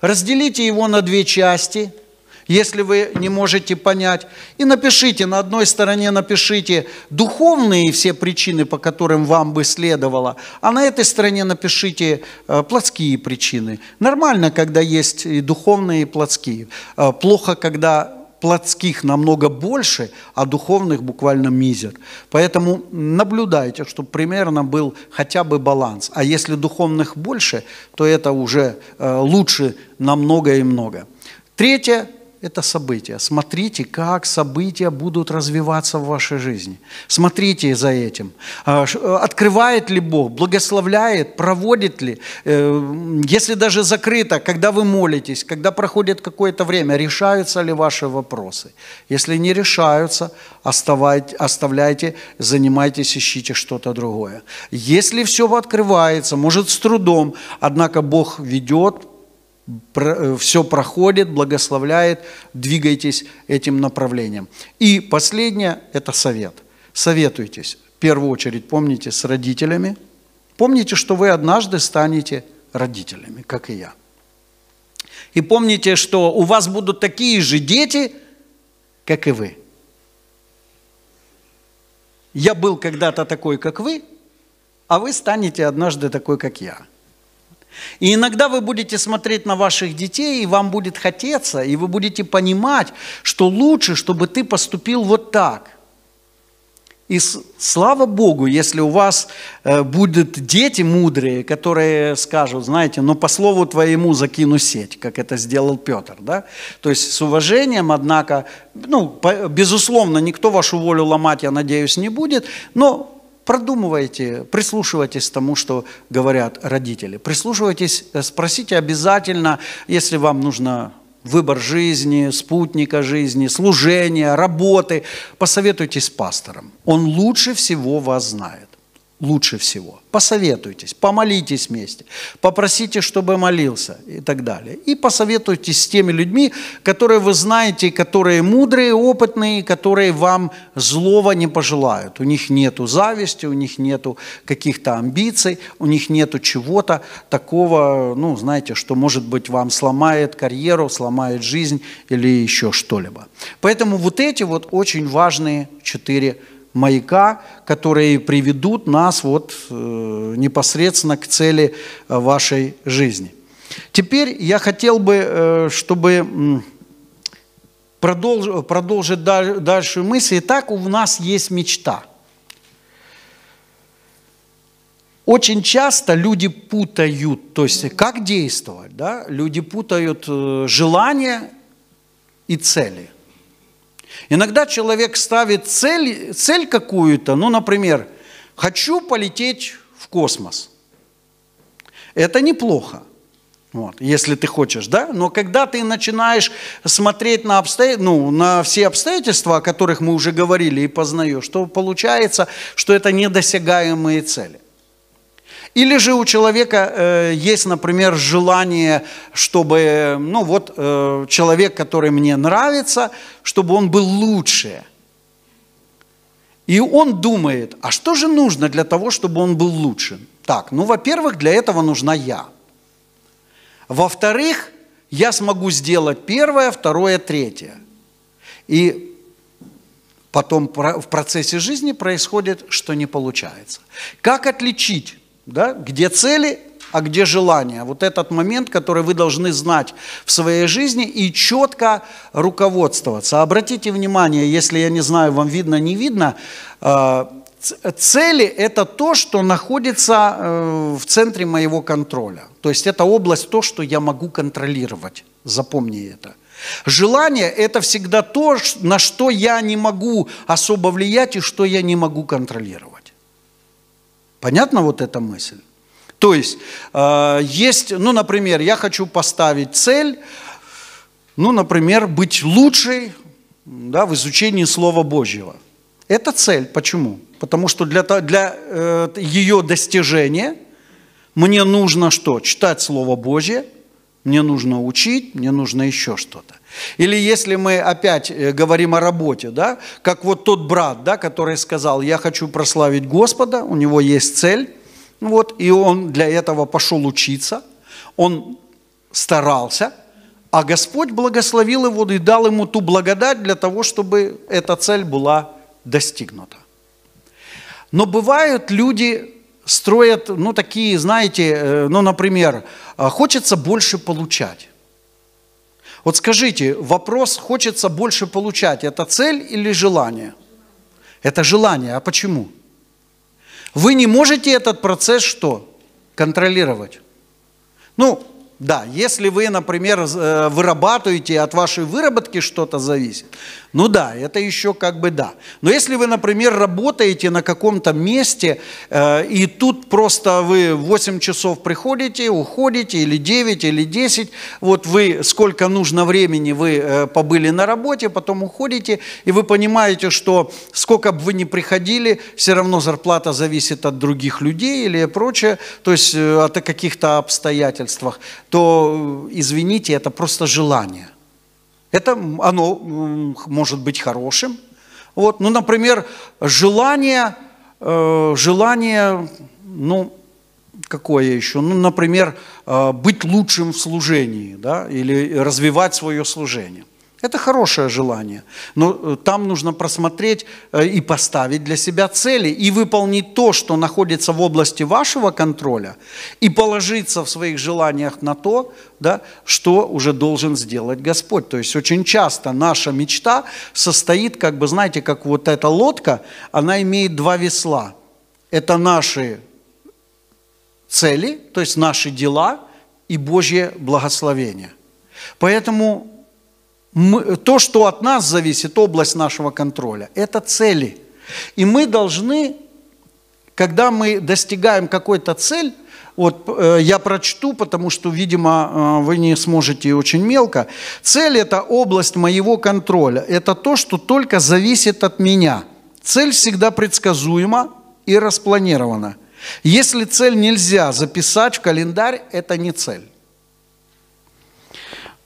разделите его на две части – если вы не можете понять. И напишите, на одной стороне напишите духовные все причины, по которым вам бы следовало, а на этой стороне напишите э, плотские причины. Нормально, когда есть и духовные, и плотские. Э, плохо, когда плотских намного больше, а духовных буквально мизер. Поэтому наблюдайте, чтобы примерно был хотя бы баланс. А если духовных больше, то это уже э, лучше намного и много. Третье это события. Смотрите, как события будут развиваться в вашей жизни. Смотрите за этим. А, э, открывает ли Бог, благословляет, проводит ли. Э, если даже закрыто, когда вы молитесь, когда проходит какое-то время, решаются ли ваши вопросы. Если не решаются, оставайте, оставляйте, занимайтесь, ищите что-то другое. Если все открывается, может с трудом, однако Бог ведет, Э, все проходит, благословляет, двигайтесь этим направлением. И последнее – это совет. Советуйтесь. В первую очередь помните с родителями. Помните, что вы однажды станете родителями, как и я. И помните, что у вас будут такие же дети, как и вы. Я был когда-то такой, как вы, а вы станете однажды такой, как я – и иногда вы будете смотреть на ваших детей, и вам будет хотеться, и вы будете понимать, что лучше, чтобы ты поступил вот так. И слава Богу, если у вас э, будут дети мудрые, которые скажут, знаете, но «Ну, по слову твоему закину сеть, как это сделал Петр, да? То есть с уважением, однако, ну, безусловно, никто вашу волю ломать, я надеюсь, не будет, но продумывайте, прислушивайтесь к тому, что говорят родители. Прислушивайтесь, э, спросите обязательно, если вам нужно выбор жизни, спутника жизни, служения, работы, посоветуйтесь с пастором. Он лучше всего вас знает лучше всего. Посоветуйтесь, помолитесь вместе, попросите, чтобы молился и так далее. И посоветуйтесь с теми людьми, которые вы знаете, которые мудрые, опытные, которые вам злого не пожелают. У них нет зависти, у них нет каких-то амбиций, у них нет чего-то такого, ну, знаете, что, может быть, вам сломает карьеру, сломает жизнь или еще что-либо. Поэтому вот эти вот очень важные четыре маяка, которые приведут нас вот э, непосредственно к цели э, вашей жизни. Теперь я хотел бы, э, чтобы продолжить дальше мысль. Итак, у нас есть мечта. Очень часто люди путают, то есть как действовать, да? Люди путают желание и цели. Иногда человек ставит цель, цель какую-то, ну, например, хочу полететь в космос. Это неплохо. Вот, если ты хочешь, да? Но когда ты начинаешь смотреть на, обсто... ну, на все обстоятельства, о которых мы уже говорили, и познаешь, что получается, что это недосягаемые цели. Или же у человека э, есть, например, желание, чтобы, ну вот, э, человек, который мне нравится, чтобы он был лучше. И он думает, а что же нужно для того, чтобы он был лучше? Так, ну, во-первых, для этого нужна я. Во-вторых, я смогу сделать первое, второе, третье. И потом в процессе жизни происходит, что не получается. Как отличить да? Где цели, а где желания? Вот этот момент, который вы должны знать в своей жизни и четко руководствоваться. Обратите внимание, если я не знаю, вам видно, не видно, э, цели – это то, что находится э, в центре моего контроля. То есть это область, то, что я могу контролировать. Запомни это. Желание – это всегда то, на что я не могу особо влиять и что я не могу контролировать. Понятно вот эта мысль? То есть, э, есть, ну, например, я хочу поставить цель, ну, например, быть лучшей да, в изучении Слова Божьего. Это цель. Почему? Потому что для, для э, ее достижения мне нужно что? Читать Слово Божье, мне нужно учить, мне нужно еще что-то. Или если мы опять э, говорим о работе, да, как вот тот брат, да, который сказал, я хочу прославить Господа, у него есть цель, вот, и он для этого пошел учиться, он старался, а Господь благословил его и дал ему ту благодать для того, чтобы эта цель была достигнута. Но бывают люди строят, ну, такие, знаете, э, ну, например, «А хочется больше получать. Вот скажите, вопрос «хочется больше получать» – это цель или желание? Это желание. А почему? Вы не можете этот процесс что? Контролировать. Ну, да, если вы, например, э, вырабатываете, от вашей выработки что-то зависит, ну да, это еще как бы да. Но если вы, например, работаете на каком-то месте, э, и тут просто вы 8 часов приходите, уходите, или 9, или 10, вот вы сколько нужно времени вы э, побыли на работе, потом уходите, и вы понимаете, что сколько бы вы ни приходили, все равно зарплата зависит от других людей или прочее, то есть от каких-то обстоятельствах то, э, извините, это просто желание. Это оно может быть хорошим. Вот, ну, например, желание, э, желание, ну, какое еще? Ну, например, э, быть лучшим в служении, да, или развивать свое служение. Это хорошее желание, но э, там нужно просмотреть э, и поставить для себя цели, и выполнить то, что находится в области вашего контроля, и положиться в своих желаниях на то, да, что уже должен сделать Господь. То есть очень часто наша мечта состоит, как бы, знаете, как вот эта лодка, она имеет два весла. Это наши цели, то есть наши дела и Божье благословение. Поэтому мы, то, что от нас зависит, область нашего контроля, это цели. И мы должны, когда мы достигаем какой-то цель, вот э, я прочту, потому что, видимо, э, вы не сможете очень мелко. Цель – это область моего контроля. Это то, что только зависит от меня. Цель всегда предсказуема и распланирована. Если цель нельзя записать в календарь, это не цель.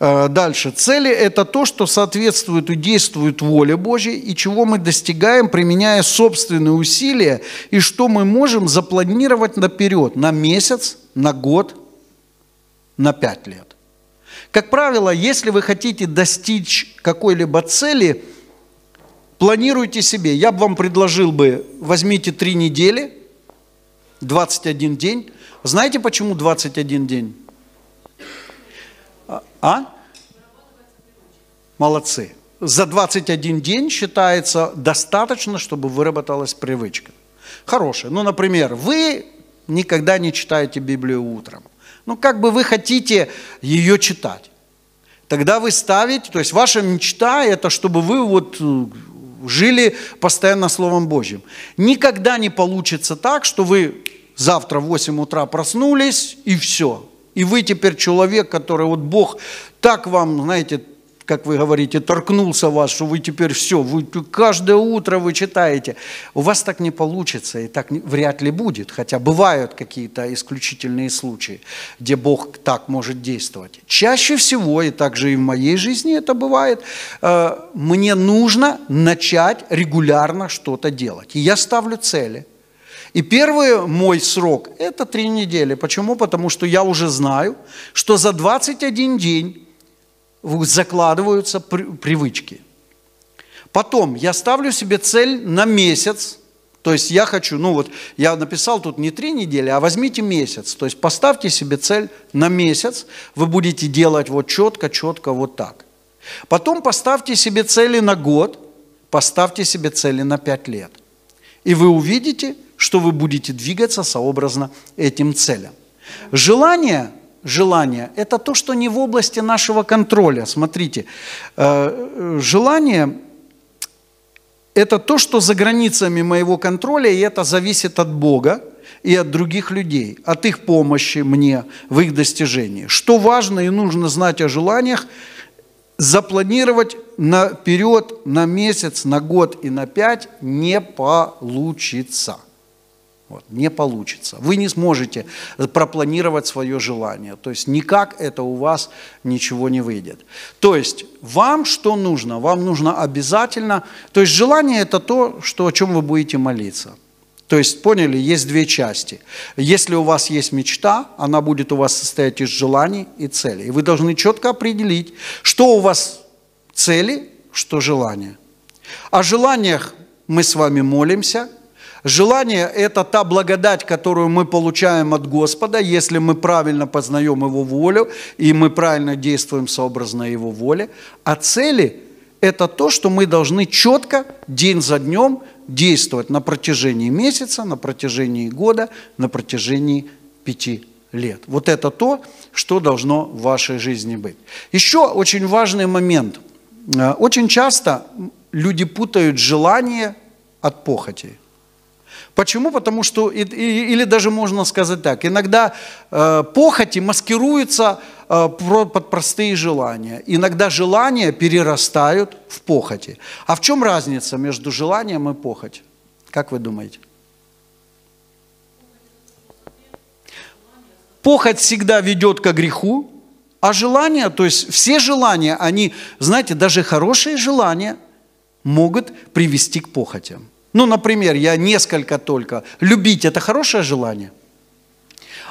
Э, дальше. Цели – это то, что соответствует и действует воле Божьей, и чего мы достигаем, применяя собственные усилия, и что мы можем запланировать наперед, на месяц, на год, на пять лет. Как правило, если вы хотите достичь какой-либо цели, планируйте себе. Я бы вам предложил бы, возьмите три недели, 21 день. Знаете, почему 21 день? А? Молодцы. За 21 день считается достаточно, чтобы выработалась привычка. Хорошая. Ну, например, вы никогда не читаете Библию утром. Ну, как бы вы хотите ее читать. Тогда вы ставите, то есть ваша мечта – это чтобы вы вот э, жили постоянно Словом Божьим. Никогда не получится так, что вы завтра в 8 утра проснулись и все – и вы теперь человек, который вот Бог так вам, знаете, как вы говорите, торкнулся вас, что вы теперь все, вы каждое утро вы читаете. У вас так не получится, и так вряд ли будет, хотя бывают какие-то исключительные случаи, где Бог так может действовать. Чаще всего, и также и в моей жизни это бывает, э, мне нужно начать регулярно что-то делать. И я ставлю цели – и первый мой срок – это три недели. Почему? Потому что я уже знаю, что за 21 день закладываются привычки. Потом я ставлю себе цель на месяц, то есть я хочу, ну вот я написал тут не три недели, а возьмите месяц, то есть поставьте себе цель на месяц, вы будете делать вот четко, четко вот так. Потом поставьте себе цели на год, поставьте себе цели на пять лет. И вы увидите – что вы будете двигаться сообразно этим целям. Желание, желание – это то, что не в области нашего контроля. Смотрите, э, э, желание – это то, что за границами моего контроля, и это зависит от Бога и от других людей, от их помощи мне в их достижении. Что важно и нужно знать о желаниях – запланировать наперед на месяц, на год и на пять не получится – вот, не получится. Вы не сможете пропланировать свое желание. То есть никак это у вас ничего не выйдет. То есть вам что нужно? Вам нужно обязательно... То есть желание это то, что, о чем вы будете молиться. То есть, поняли, есть две части. Если у вас есть мечта, она будет у вас состоять из желаний и целей. И вы должны четко определить, что у вас цели, что желания. О желаниях мы с вами молимся – Желание – это та благодать, которую мы получаем от Господа, если мы правильно познаем Его волю и мы правильно действуем сообразно Его воле. А цели – это то, что мы должны четко день за днем действовать на протяжении месяца, на протяжении года, на протяжении пяти лет. Вот это то, что должно в вашей жизни быть. Еще очень важный момент. Э, очень часто люди путают желание от похоти. Почему? Потому что, или даже можно сказать так, иногда э, похоти маскируются э, под простые желания. Иногда желания перерастают в похоти. А в чем разница между желанием и похоть? Как вы думаете? Похоть всегда ведет к греху, а желания, то есть все желания, они, знаете, даже хорошие желания могут привести к похотям. Ну, например, я несколько только. Любить – это хорошее желание?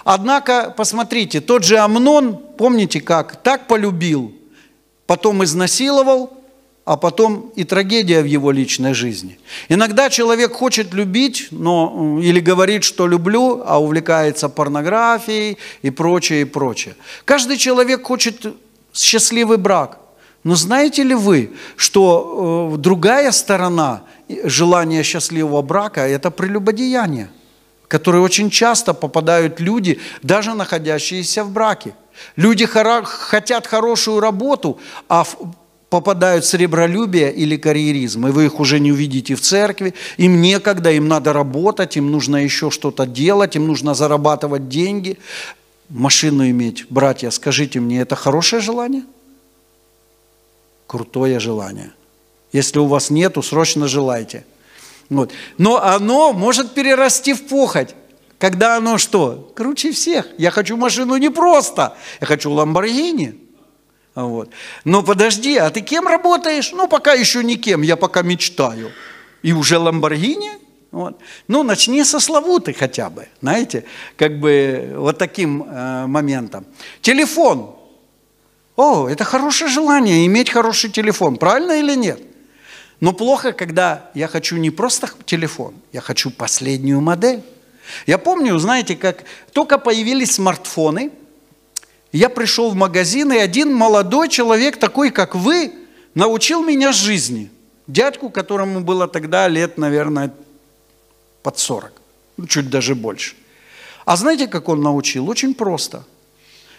Однако, посмотрите, тот же Амнон, помните как, так полюбил, потом изнасиловал, а потом и трагедия в его личной жизни. Иногда человек хочет любить, но или говорит, что люблю, а увлекается порнографией и прочее, и прочее. Каждый человек хочет счастливый брак. Но знаете ли вы, что э, другая сторона – желание счастливого брака – это прелюбодеяние, в которое очень часто попадают люди, даже находящиеся в браке. Люди хотят хорошую работу, а попадают в сребролюбие или карьеризм, и вы их уже не увидите в церкви, им некогда, им надо работать, им нужно еще что-то делать, им нужно зарабатывать деньги, машину иметь. Братья, скажите мне, это хорошее желание? Крутое желание – если у вас нету, срочно желайте. Вот. Но оно может перерасти в похоть. Когда оно что? Круче всех. Я хочу машину не просто. Я хочу Ламборгини. Вот. Но подожди, а ты кем работаешь? Ну, пока еще никем, я пока мечтаю. И уже Ламборгини? Вот. Ну, начни со славуты хотя бы, знаете, как бы вот таким э, моментом. Телефон. О, это хорошее желание иметь хороший телефон, правильно или нет? Но плохо, когда я хочу не просто телефон, я хочу последнюю модель. Я помню, знаете, как только появились смартфоны, я пришел в магазин, и один молодой человек, такой как вы, научил меня жизни. Дядьку, которому было тогда лет, наверное, под 40, ну, чуть даже больше. А знаете, как он научил? Очень просто –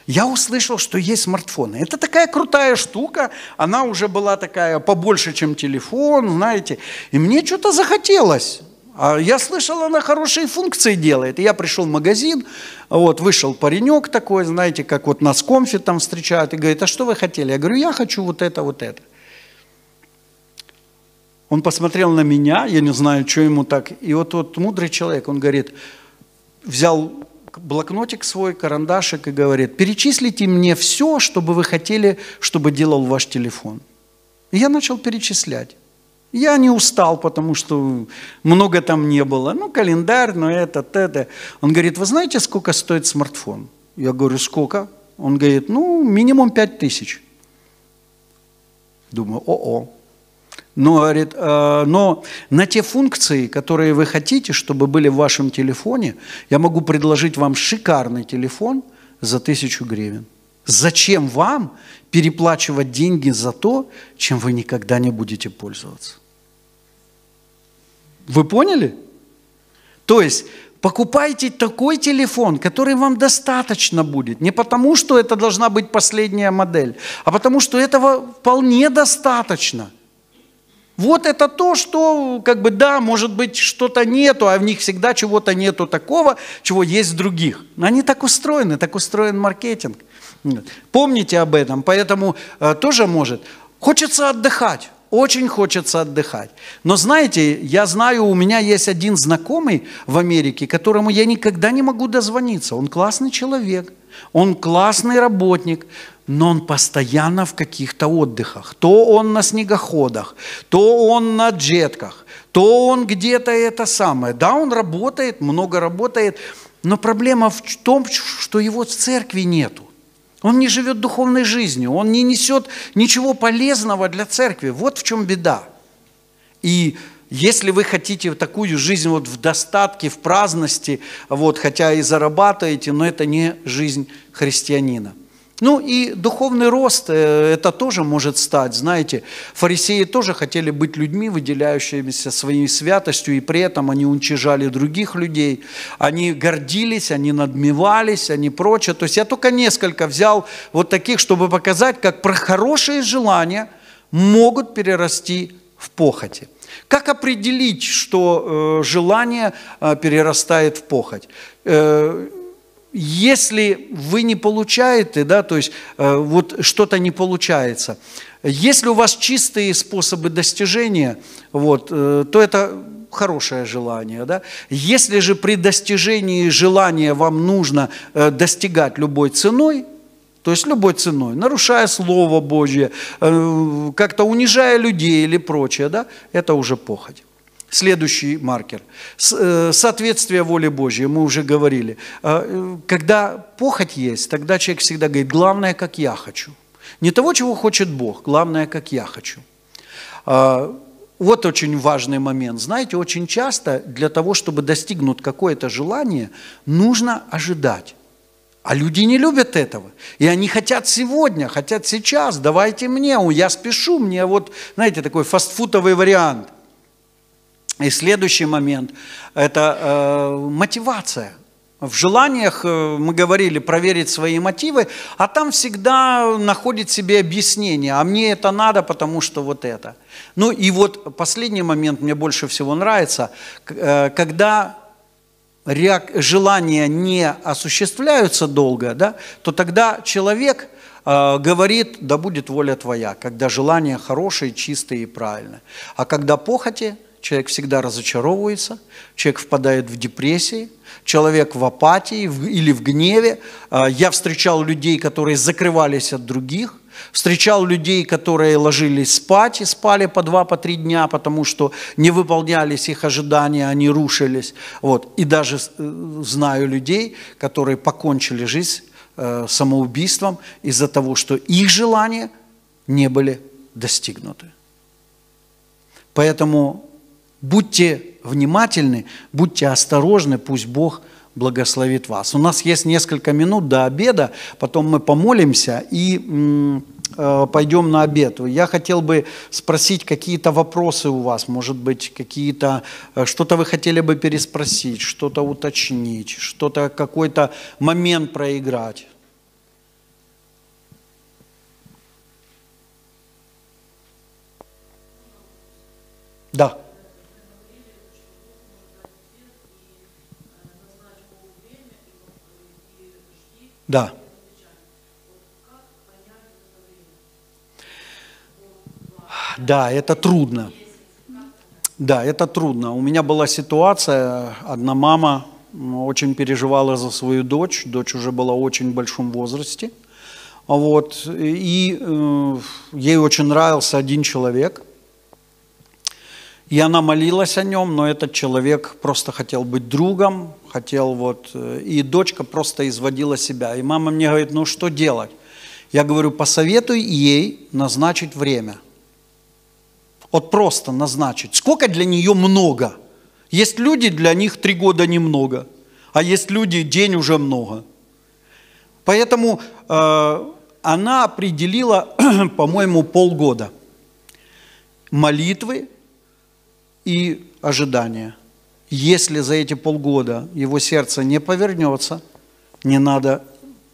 я услышал, что есть смартфоны. Это такая крутая штука, она уже была такая побольше, чем телефон, знаете. И мне что-то захотелось. А я слышал, она хорошие функции делает. И я пришел в магазин, вот, вышел паренек такой, знаете, как вот нас комфи там встречают, и говорит, а что вы хотели? Я говорю, я хочу вот это, вот это. Он посмотрел на меня, я не знаю, что ему так. И вот тот мудрый человек, он говорит, взял блокнотик свой, карандашик и говорит, перечислите мне все, что бы вы хотели, чтобы делал ваш телефон. И я начал перечислять. Я не устал, потому что много там не было. Ну, календарь, но ну, это, это. Он говорит, вы знаете, сколько стоит смартфон? Я говорю, сколько? Он говорит, ну, минимум пять тысяч. Думаю, о-о, но, ну, говорит, «Э, но на те функции, которые вы хотите, чтобы были в вашем телефоне, я могу предложить вам шикарный телефон за тысячу гривен. Зачем вам переплачивать деньги за то, чем вы никогда не будете пользоваться? Вы поняли? То есть покупайте такой телефон, который вам достаточно будет. Не потому, что это должна быть последняя модель, а потому, что этого вполне достаточно – вот это то, что, как бы, да, может быть, что-то нету, а в них всегда чего-то нету такого, чего есть в других. они так устроены, так устроен маркетинг. Помните об этом, поэтому э, тоже может. Хочется отдыхать, очень хочется отдыхать. Но знаете, я знаю, у меня есть один знакомый в Америке, которому я никогда не могу дозвониться. Он классный человек, он классный работник, но он постоянно в каких-то отдыхах. То он на снегоходах, то он на джетках, то он где-то это самое. Да, он работает, много работает, но проблема в том, что его в церкви нету. Он не живет духовной жизнью, он не несет ничего полезного для церкви. Вот в чем беда. И если вы хотите такую жизнь вот в достатке, в праздности, вот, хотя и зарабатываете, но это не жизнь христианина. Ну и духовный рост, э, это тоже может стать, знаете, фарисеи тоже хотели быть людьми, выделяющимися своей святостью, и при этом они уничижали других людей, они гордились, они надмевались, они прочее. То есть я только несколько взял вот таких, чтобы показать, как про хорошие желания могут перерасти в похоти. Как определить, что э, желание э, перерастает в похоть? Э, если вы не получаете, да, то есть э, вот что-то не получается, если у вас чистые способы достижения, вот, э, то это хорошее желание. Да? Если же при достижении желания вам нужно э, достигать любой ценой, то есть любой ценой, нарушая Слово Божье, как-то унижая людей или прочее, да, это уже похоть. Следующий маркер. Э, соответствие воле Божьей, мы уже говорили. А, э, когда похоть есть, тогда человек всегда говорит, главное, как я хочу. Не того, чего хочет Бог, главное, как я хочу. А, вот очень важный момент. Знаете, очень часто для того, чтобы достигнуть какое-то желание, нужно ожидать. А люди не любят этого. И они хотят сегодня, хотят сейчас, давайте мне, я спешу, мне вот, знаете, такой фастфутовый вариант – и следующий момент – это э, мотивация. В желаниях э, мы говорили проверить свои мотивы, а там всегда находит себе объяснение, а мне это надо, потому что вот это. Ну и вот последний момент мне больше всего нравится, э, когда желания не осуществляются долго, да, то тогда человек э, – говорит, да будет воля твоя, когда желания хорошие, чистые и правильные. А когда похоти – человек всегда разочаровывается, человек впадает в депрессии, человек в апатии или в гневе. А, я встречал людей, которые закрывались от других, встречал людей, которые ложились спать и спали по два, по три дня, потому что не выполнялись их ожидания, они рушились. Вот. И даже э, знаю людей, которые покончили жизнь э, самоубийством из-за того, что их желания не были достигнуты. Поэтому Будьте внимательны, будьте осторожны, пусть Бог благословит вас. У нас есть несколько минут до обеда, потом мы помолимся и э, пойдем на обед. Я хотел бы спросить какие-то вопросы у вас, может быть, какие-то, э, что-то вы хотели бы переспросить, что-то уточнить, что-то, какой-то момент проиграть. Да. Да. Да, это трудно. Да, это трудно. У меня была ситуация, одна мама очень переживала за свою дочь, дочь уже была в очень большом возрасте, вот, и э, ей очень нравился один человек, и она молилась о нем, но этот человек просто хотел быть другом, хотел вот, э, и дочка просто изводила себя. И мама мне говорит, ну что делать? Я говорю, посоветуй ей назначить время. Вот просто назначить. Сколько для нее много? Есть люди, для них три года немного, а есть люди, день уже много. Поэтому э, она определила, по-моему, полгода молитвы и ожидания – если за эти полгода его сердце не повернется, не надо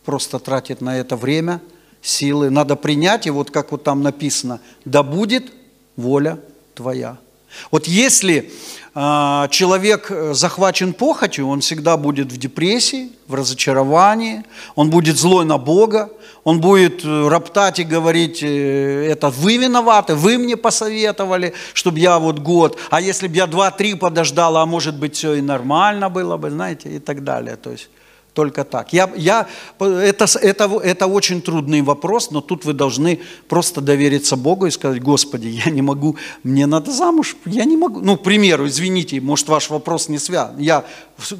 просто тратить на это время, силы. Надо принять, и вот как вот там написано, да будет воля твоя. Вот если а, э, человек захвачен похотью, он всегда будет в депрессии, в разочаровании, он будет злой на Бога, он будет э, роптать и говорить, э, это вы виноваты, вы мне посоветовали, чтобы я вот год, а если бы я два-три подождала, а может быть все и нормально было бы, знаете, и так далее. То есть только так. Я, я, это, это, это очень трудный вопрос, но тут вы должны просто довериться Богу и сказать, Господи, я не могу, мне надо замуж, я не могу. Ну, к примеру, извините, может, ваш вопрос не связан. Я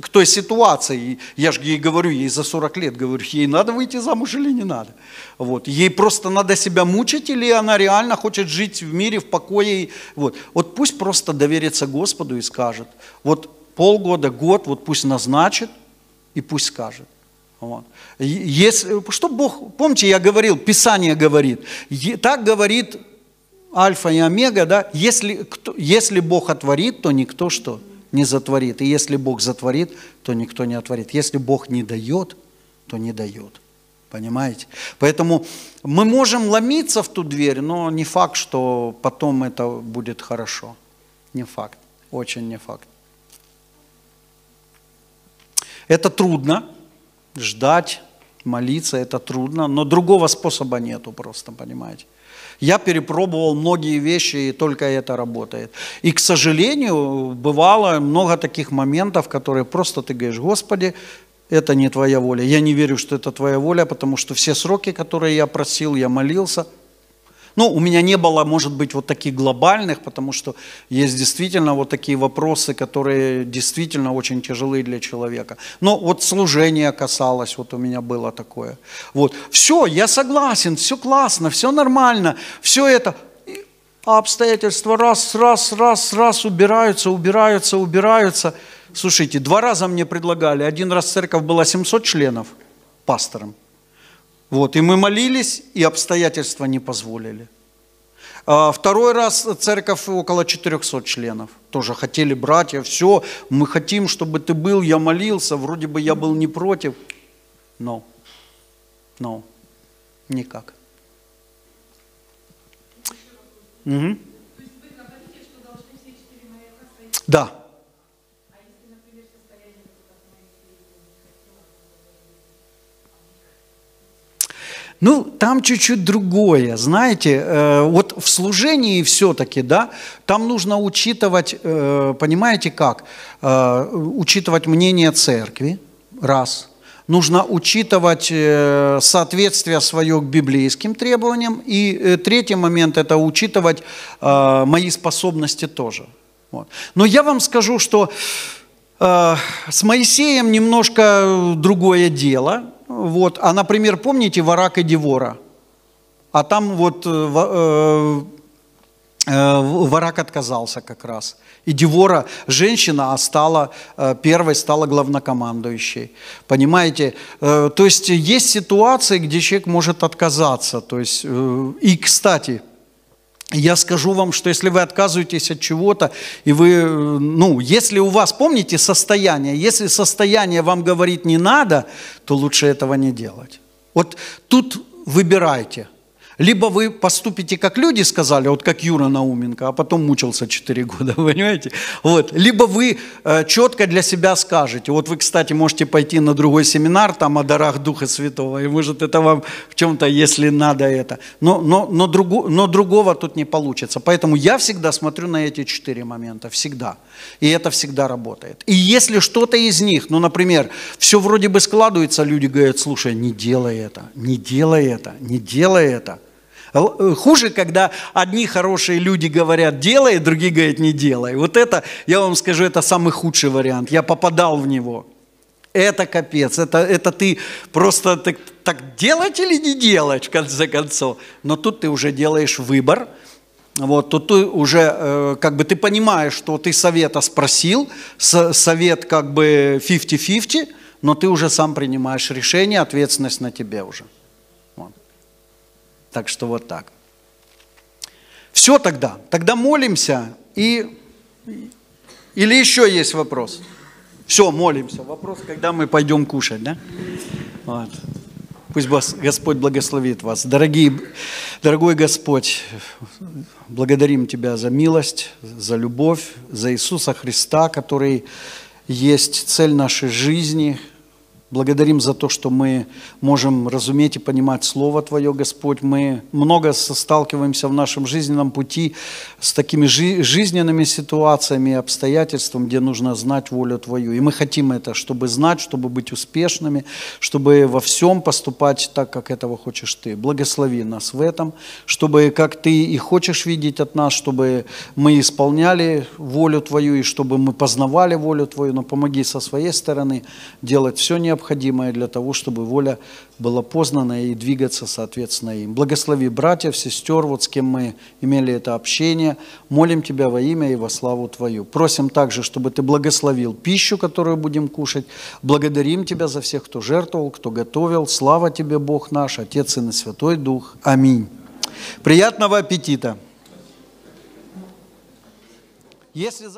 к той ситуации, я же ей говорю, ей за 40 лет говорю, ей надо выйти замуж или не надо. Вот. Ей просто надо себя мучить или она реально хочет жить в мире, в покое. Вот, вот пусть просто доверится Господу и скажет, вот полгода, год, вот пусть назначит – и пусть скажет. Вот. Если, что Бог, помните, я говорил, Писание говорит, так говорит Альфа и Омега, да, если, кто, если Бог отворит, то никто что не затворит. И если Бог затворит, то никто не отворит. Если Бог не дает, то не дает. Понимаете? Поэтому мы можем ломиться в ту дверь, но не факт, что потом это будет хорошо. Не факт. Очень не факт. Это трудно, ждать, молиться, это трудно, но другого способа нету просто, понимаете. Я перепробовал многие вещи, и только это работает. И, к сожалению, бывало много таких моментов, которые просто ты говоришь, Господи, это не твоя воля. Я не верю, что это твоя воля, потому что все сроки, которые я просил, я молился – ну, у меня не было, может быть, вот таких глобальных, потому что есть действительно вот такие вопросы, которые действительно очень тяжелые для человека. Но вот служение касалось, вот у меня было такое. Вот, все, я согласен, все классно, все нормально, все это, а обстоятельства раз, раз, раз, раз убираются, убираются, убираются. Слушайте, два раза мне предлагали. Один раз церковь была 700 членов пастором. Вот, и мы молились, и обстоятельства не позволили. А, второй раз церковь около 400 членов. Тоже хотели братья, все, мы хотим, чтобы ты был, я молился, вроде бы я был не против. Но, но, никак. Угу. Да. Ну, там чуть-чуть другое, знаете, э, вот в служении все-таки, да, там нужно учитывать, э, понимаете как, э, учитывать мнение церкви, раз – нужно учитывать э, соответствие свое к библейским требованиям. И э, третий момент – это учитывать э, мои способности тоже. Вот. Но я вам скажу, что с Моисеем немножко другое дело. Вот. А, например, помните Варак и Девора? А там вот э, э, э, Варак отказался как раз. И Девора, женщина, а стала первой, стала главнокомандующей. Понимаете? то есть есть ситуации, где человек может отказаться. То есть, и, кстати, я скажу вам, что если вы отказываетесь от чего-то, и вы, э, ну, если у вас, помните, состояние, если состояние вам говорит не надо, то лучше этого не делать. Вот тут выбирайте – либо вы поступите, как люди сказали, вот как Юра Науменко, а потом мучился 4 года, понимаете? Вот. Либо вы э, четко для себя скажете, вот вы, кстати, можете пойти на другой семинар там о дарах Духа Святого, и может это вам в чем-то, если надо это. Но, но, но, другу, но другого тут не получится. Поэтому я всегда смотрю на эти четыре момента, всегда. И это всегда работает. И если что-то из них, ну, например, все вроде бы складывается, люди говорят, слушай, не делай это, не делай это, не делай это – Э, хуже, когда одни хорошие люди говорят «делай», а другие говорят «не делай». Вот это, я вам скажу, это самый худший вариант. Я попадал в него. Это капец, это, это ты просто так, так делать или не делать, в конце концов. Но тут ты уже делаешь выбор, вот, тут ты уже, э, как бы, ты понимаешь, что ты совета спросил, совет как бы 50-50, но ты уже сам принимаешь решение, ответственность на тебе уже. Так что вот так. Все тогда. Тогда молимся и... Или еще есть вопрос? Все, молимся. Вопрос, когда мы пойдем кушать, да? Вот. Пусть Господь благословит вас. Дорогие, дорогой Господь, благодарим Тебя за милость, за любовь, за Иисуса Христа, который есть цель нашей жизни – Благодарим за то, что мы можем разуметь и понимать Слово Твое, Господь. Мы много сталкиваемся в нашем жизненном пути с такими жизненными ситуациями и обстоятельствами, где нужно знать волю Твою. И мы хотим это, чтобы знать, чтобы быть успешными, чтобы во всем поступать так, как этого хочешь Ты. Благослови нас в этом, чтобы, как Ты и хочешь видеть от нас, чтобы мы исполняли волю Твою и чтобы мы познавали волю Твою, но помоги со своей стороны делать все необходимое, необходимое для того, чтобы воля была познана и двигаться, соответственно, им. Благослови братьев, сестер, вот с кем мы имели это общение. Молим Тебя во имя и во славу Твою. Просим также, чтобы Ты благословил пищу, которую будем кушать. Благодарим Тебя за всех, кто жертвовал, кто готовил. Слава Тебе, Бог наш, Отец и Святой Дух. Аминь. Приятного аппетита! Если